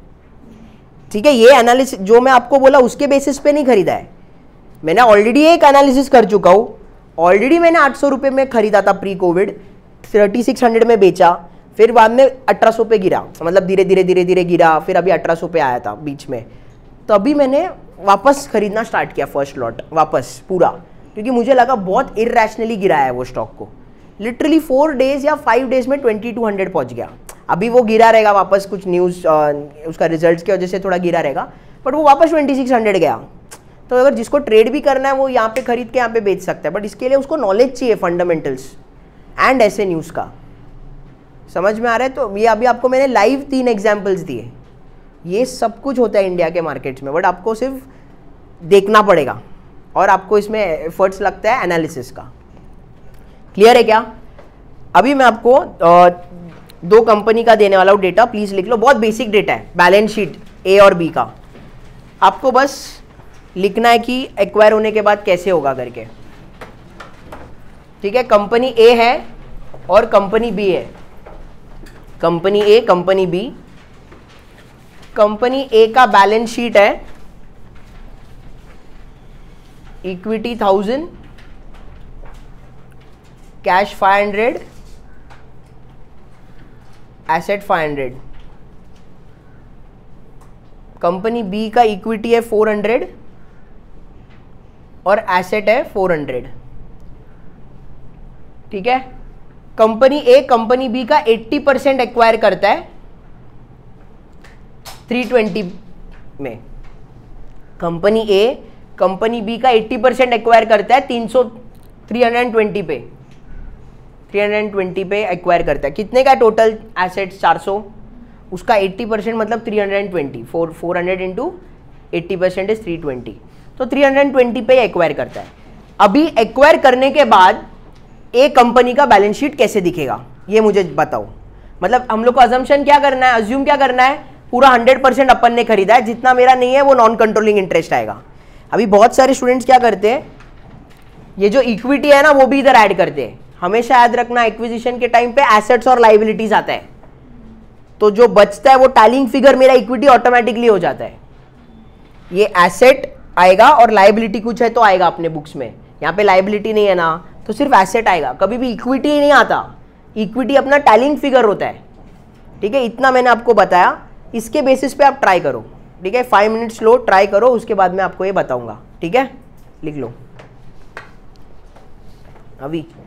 ठीक है ये एनालिसिस जो मैं आपको बोला उसके बेसिस पे नहीं खरीदा है मैंने ऑलरेडी एक एनालिसिस कर चुका हूँ ऑलरेडी मैंने आठ सौ रुपये में खरीदा था pre COVID thirty six hundred में बेचा फिर बाद में अठारह सौ पे गिरा मतलब धीरे धीरे धीरे धीरे गिरा फिर अभी अठारह सौ पे आया था बीच में तो अभी मैंने वापस खरीदना स्टार्ट किया फर्स्ट लॉट वापस पूरा क्योंकि मुझे लगा बहुत इेशनली गिराया है वो स्टॉक को लिटरली फोर डेज या फाइव डेज में ट्वेंटी टू हंड्रेड पहुँच गया अभी वो गिरा रहेगा वापस कुछ न्यूज़ उसका रिजल्ट की वजह से थोड़ा गिरा रहेगा बट वो वापस ट्वेंटी सिक्स हंड्रेड गया तो अगर जिसको ट्रेड भी करना है वो यहाँ पे खरीद के यहाँ पे बेच सकता है बट इसके लिए उसको नॉलेज चाहिए फंडामेंटल्स एंड ऐसे न्यूज़ का समझ में आ रहा है तो ये अभी आपको मैंने लाइव तीन एग्जाम्पल्स दिए ये सब कुछ होता है इंडिया के मार्केट्स में बट आपको सिर्फ देखना पड़ेगा और आपको इसमें एफर्ट्स लगता है एनालिसिस का क्लियर है क्या अभी मैं आपको दो कंपनी का देने वाला हूँ डेटा प्लीज़ लिख लो बहुत बेसिक डेटा है बैलेंस शीट ए और बी का आपको बस लिखना है कि एक्वायर होने के बाद कैसे होगा करके ठीक है कंपनी ए है और कंपनी बी है company A company B company A का बैलेंस शीट है equity thousand cash five hundred asset five hundred company B का इक्विटी है फोर हंड्रेड और एसेट है फोर हंड्रेड ठीक है कंपनी ए कंपनी बी का एट्टी परसेंट एक्वायर करता है थ्री ट्वेंटी में कंपनी ए कंपनी बी का 80 परसेंट एक्वायर करता है 300 320 पे 320 पे एक्वायर करता है कितने का टोटल एसेट 400 उसका 80 परसेंट मतलब 320 four four hundred into eighty percent is three twenty तो 320 पे एक्वायर करता है अभी एक्वायर करने के बाद ए कंपनी का बैलेंस शीट कैसे दिखेगा ये मुझे बताओ मतलब हम लोग को अजम्पन क्या करना है अज्यूम क्या करना है पूरा 100 परसेंट अपन ने खरीदा है जितना मेरा नहीं है वो नॉन कंट्रोलिंग इंटरेस्ट आएगा अभी बहुत सारे स्टूडेंट्स क्या करते हैं ये जो इक्विटी है ना वो भी इधर ऐड करते हैं हमेशा याद रखना एक्विजिशन के टाइम पे एसेट्स और लाइबिलिटीज आता है तो जो बचता है वो टैलिंग फिगर मेरा इक्विटी ऑटोमेटिकली हो जाता है ये एसेट आएगा और लाइबिलिटी कुछ है तो आएगा अपने बुक्स में यहाँ पे लाइबिलिटी नहीं है ना तो सिर्फ एसेट आएगा कभी भी इक्विटी ही नहीं आता इक्विटी अपना टैलिंग फिगर होता है ठीक है इतना मैंने आपको बताया इसके बेसिस पे आप ट्राई करो ठीक है फाइव मिनट्स लो ट्राई करो उसके बाद मैं आपको ये बताऊंगा ठीक है लिख लो अभी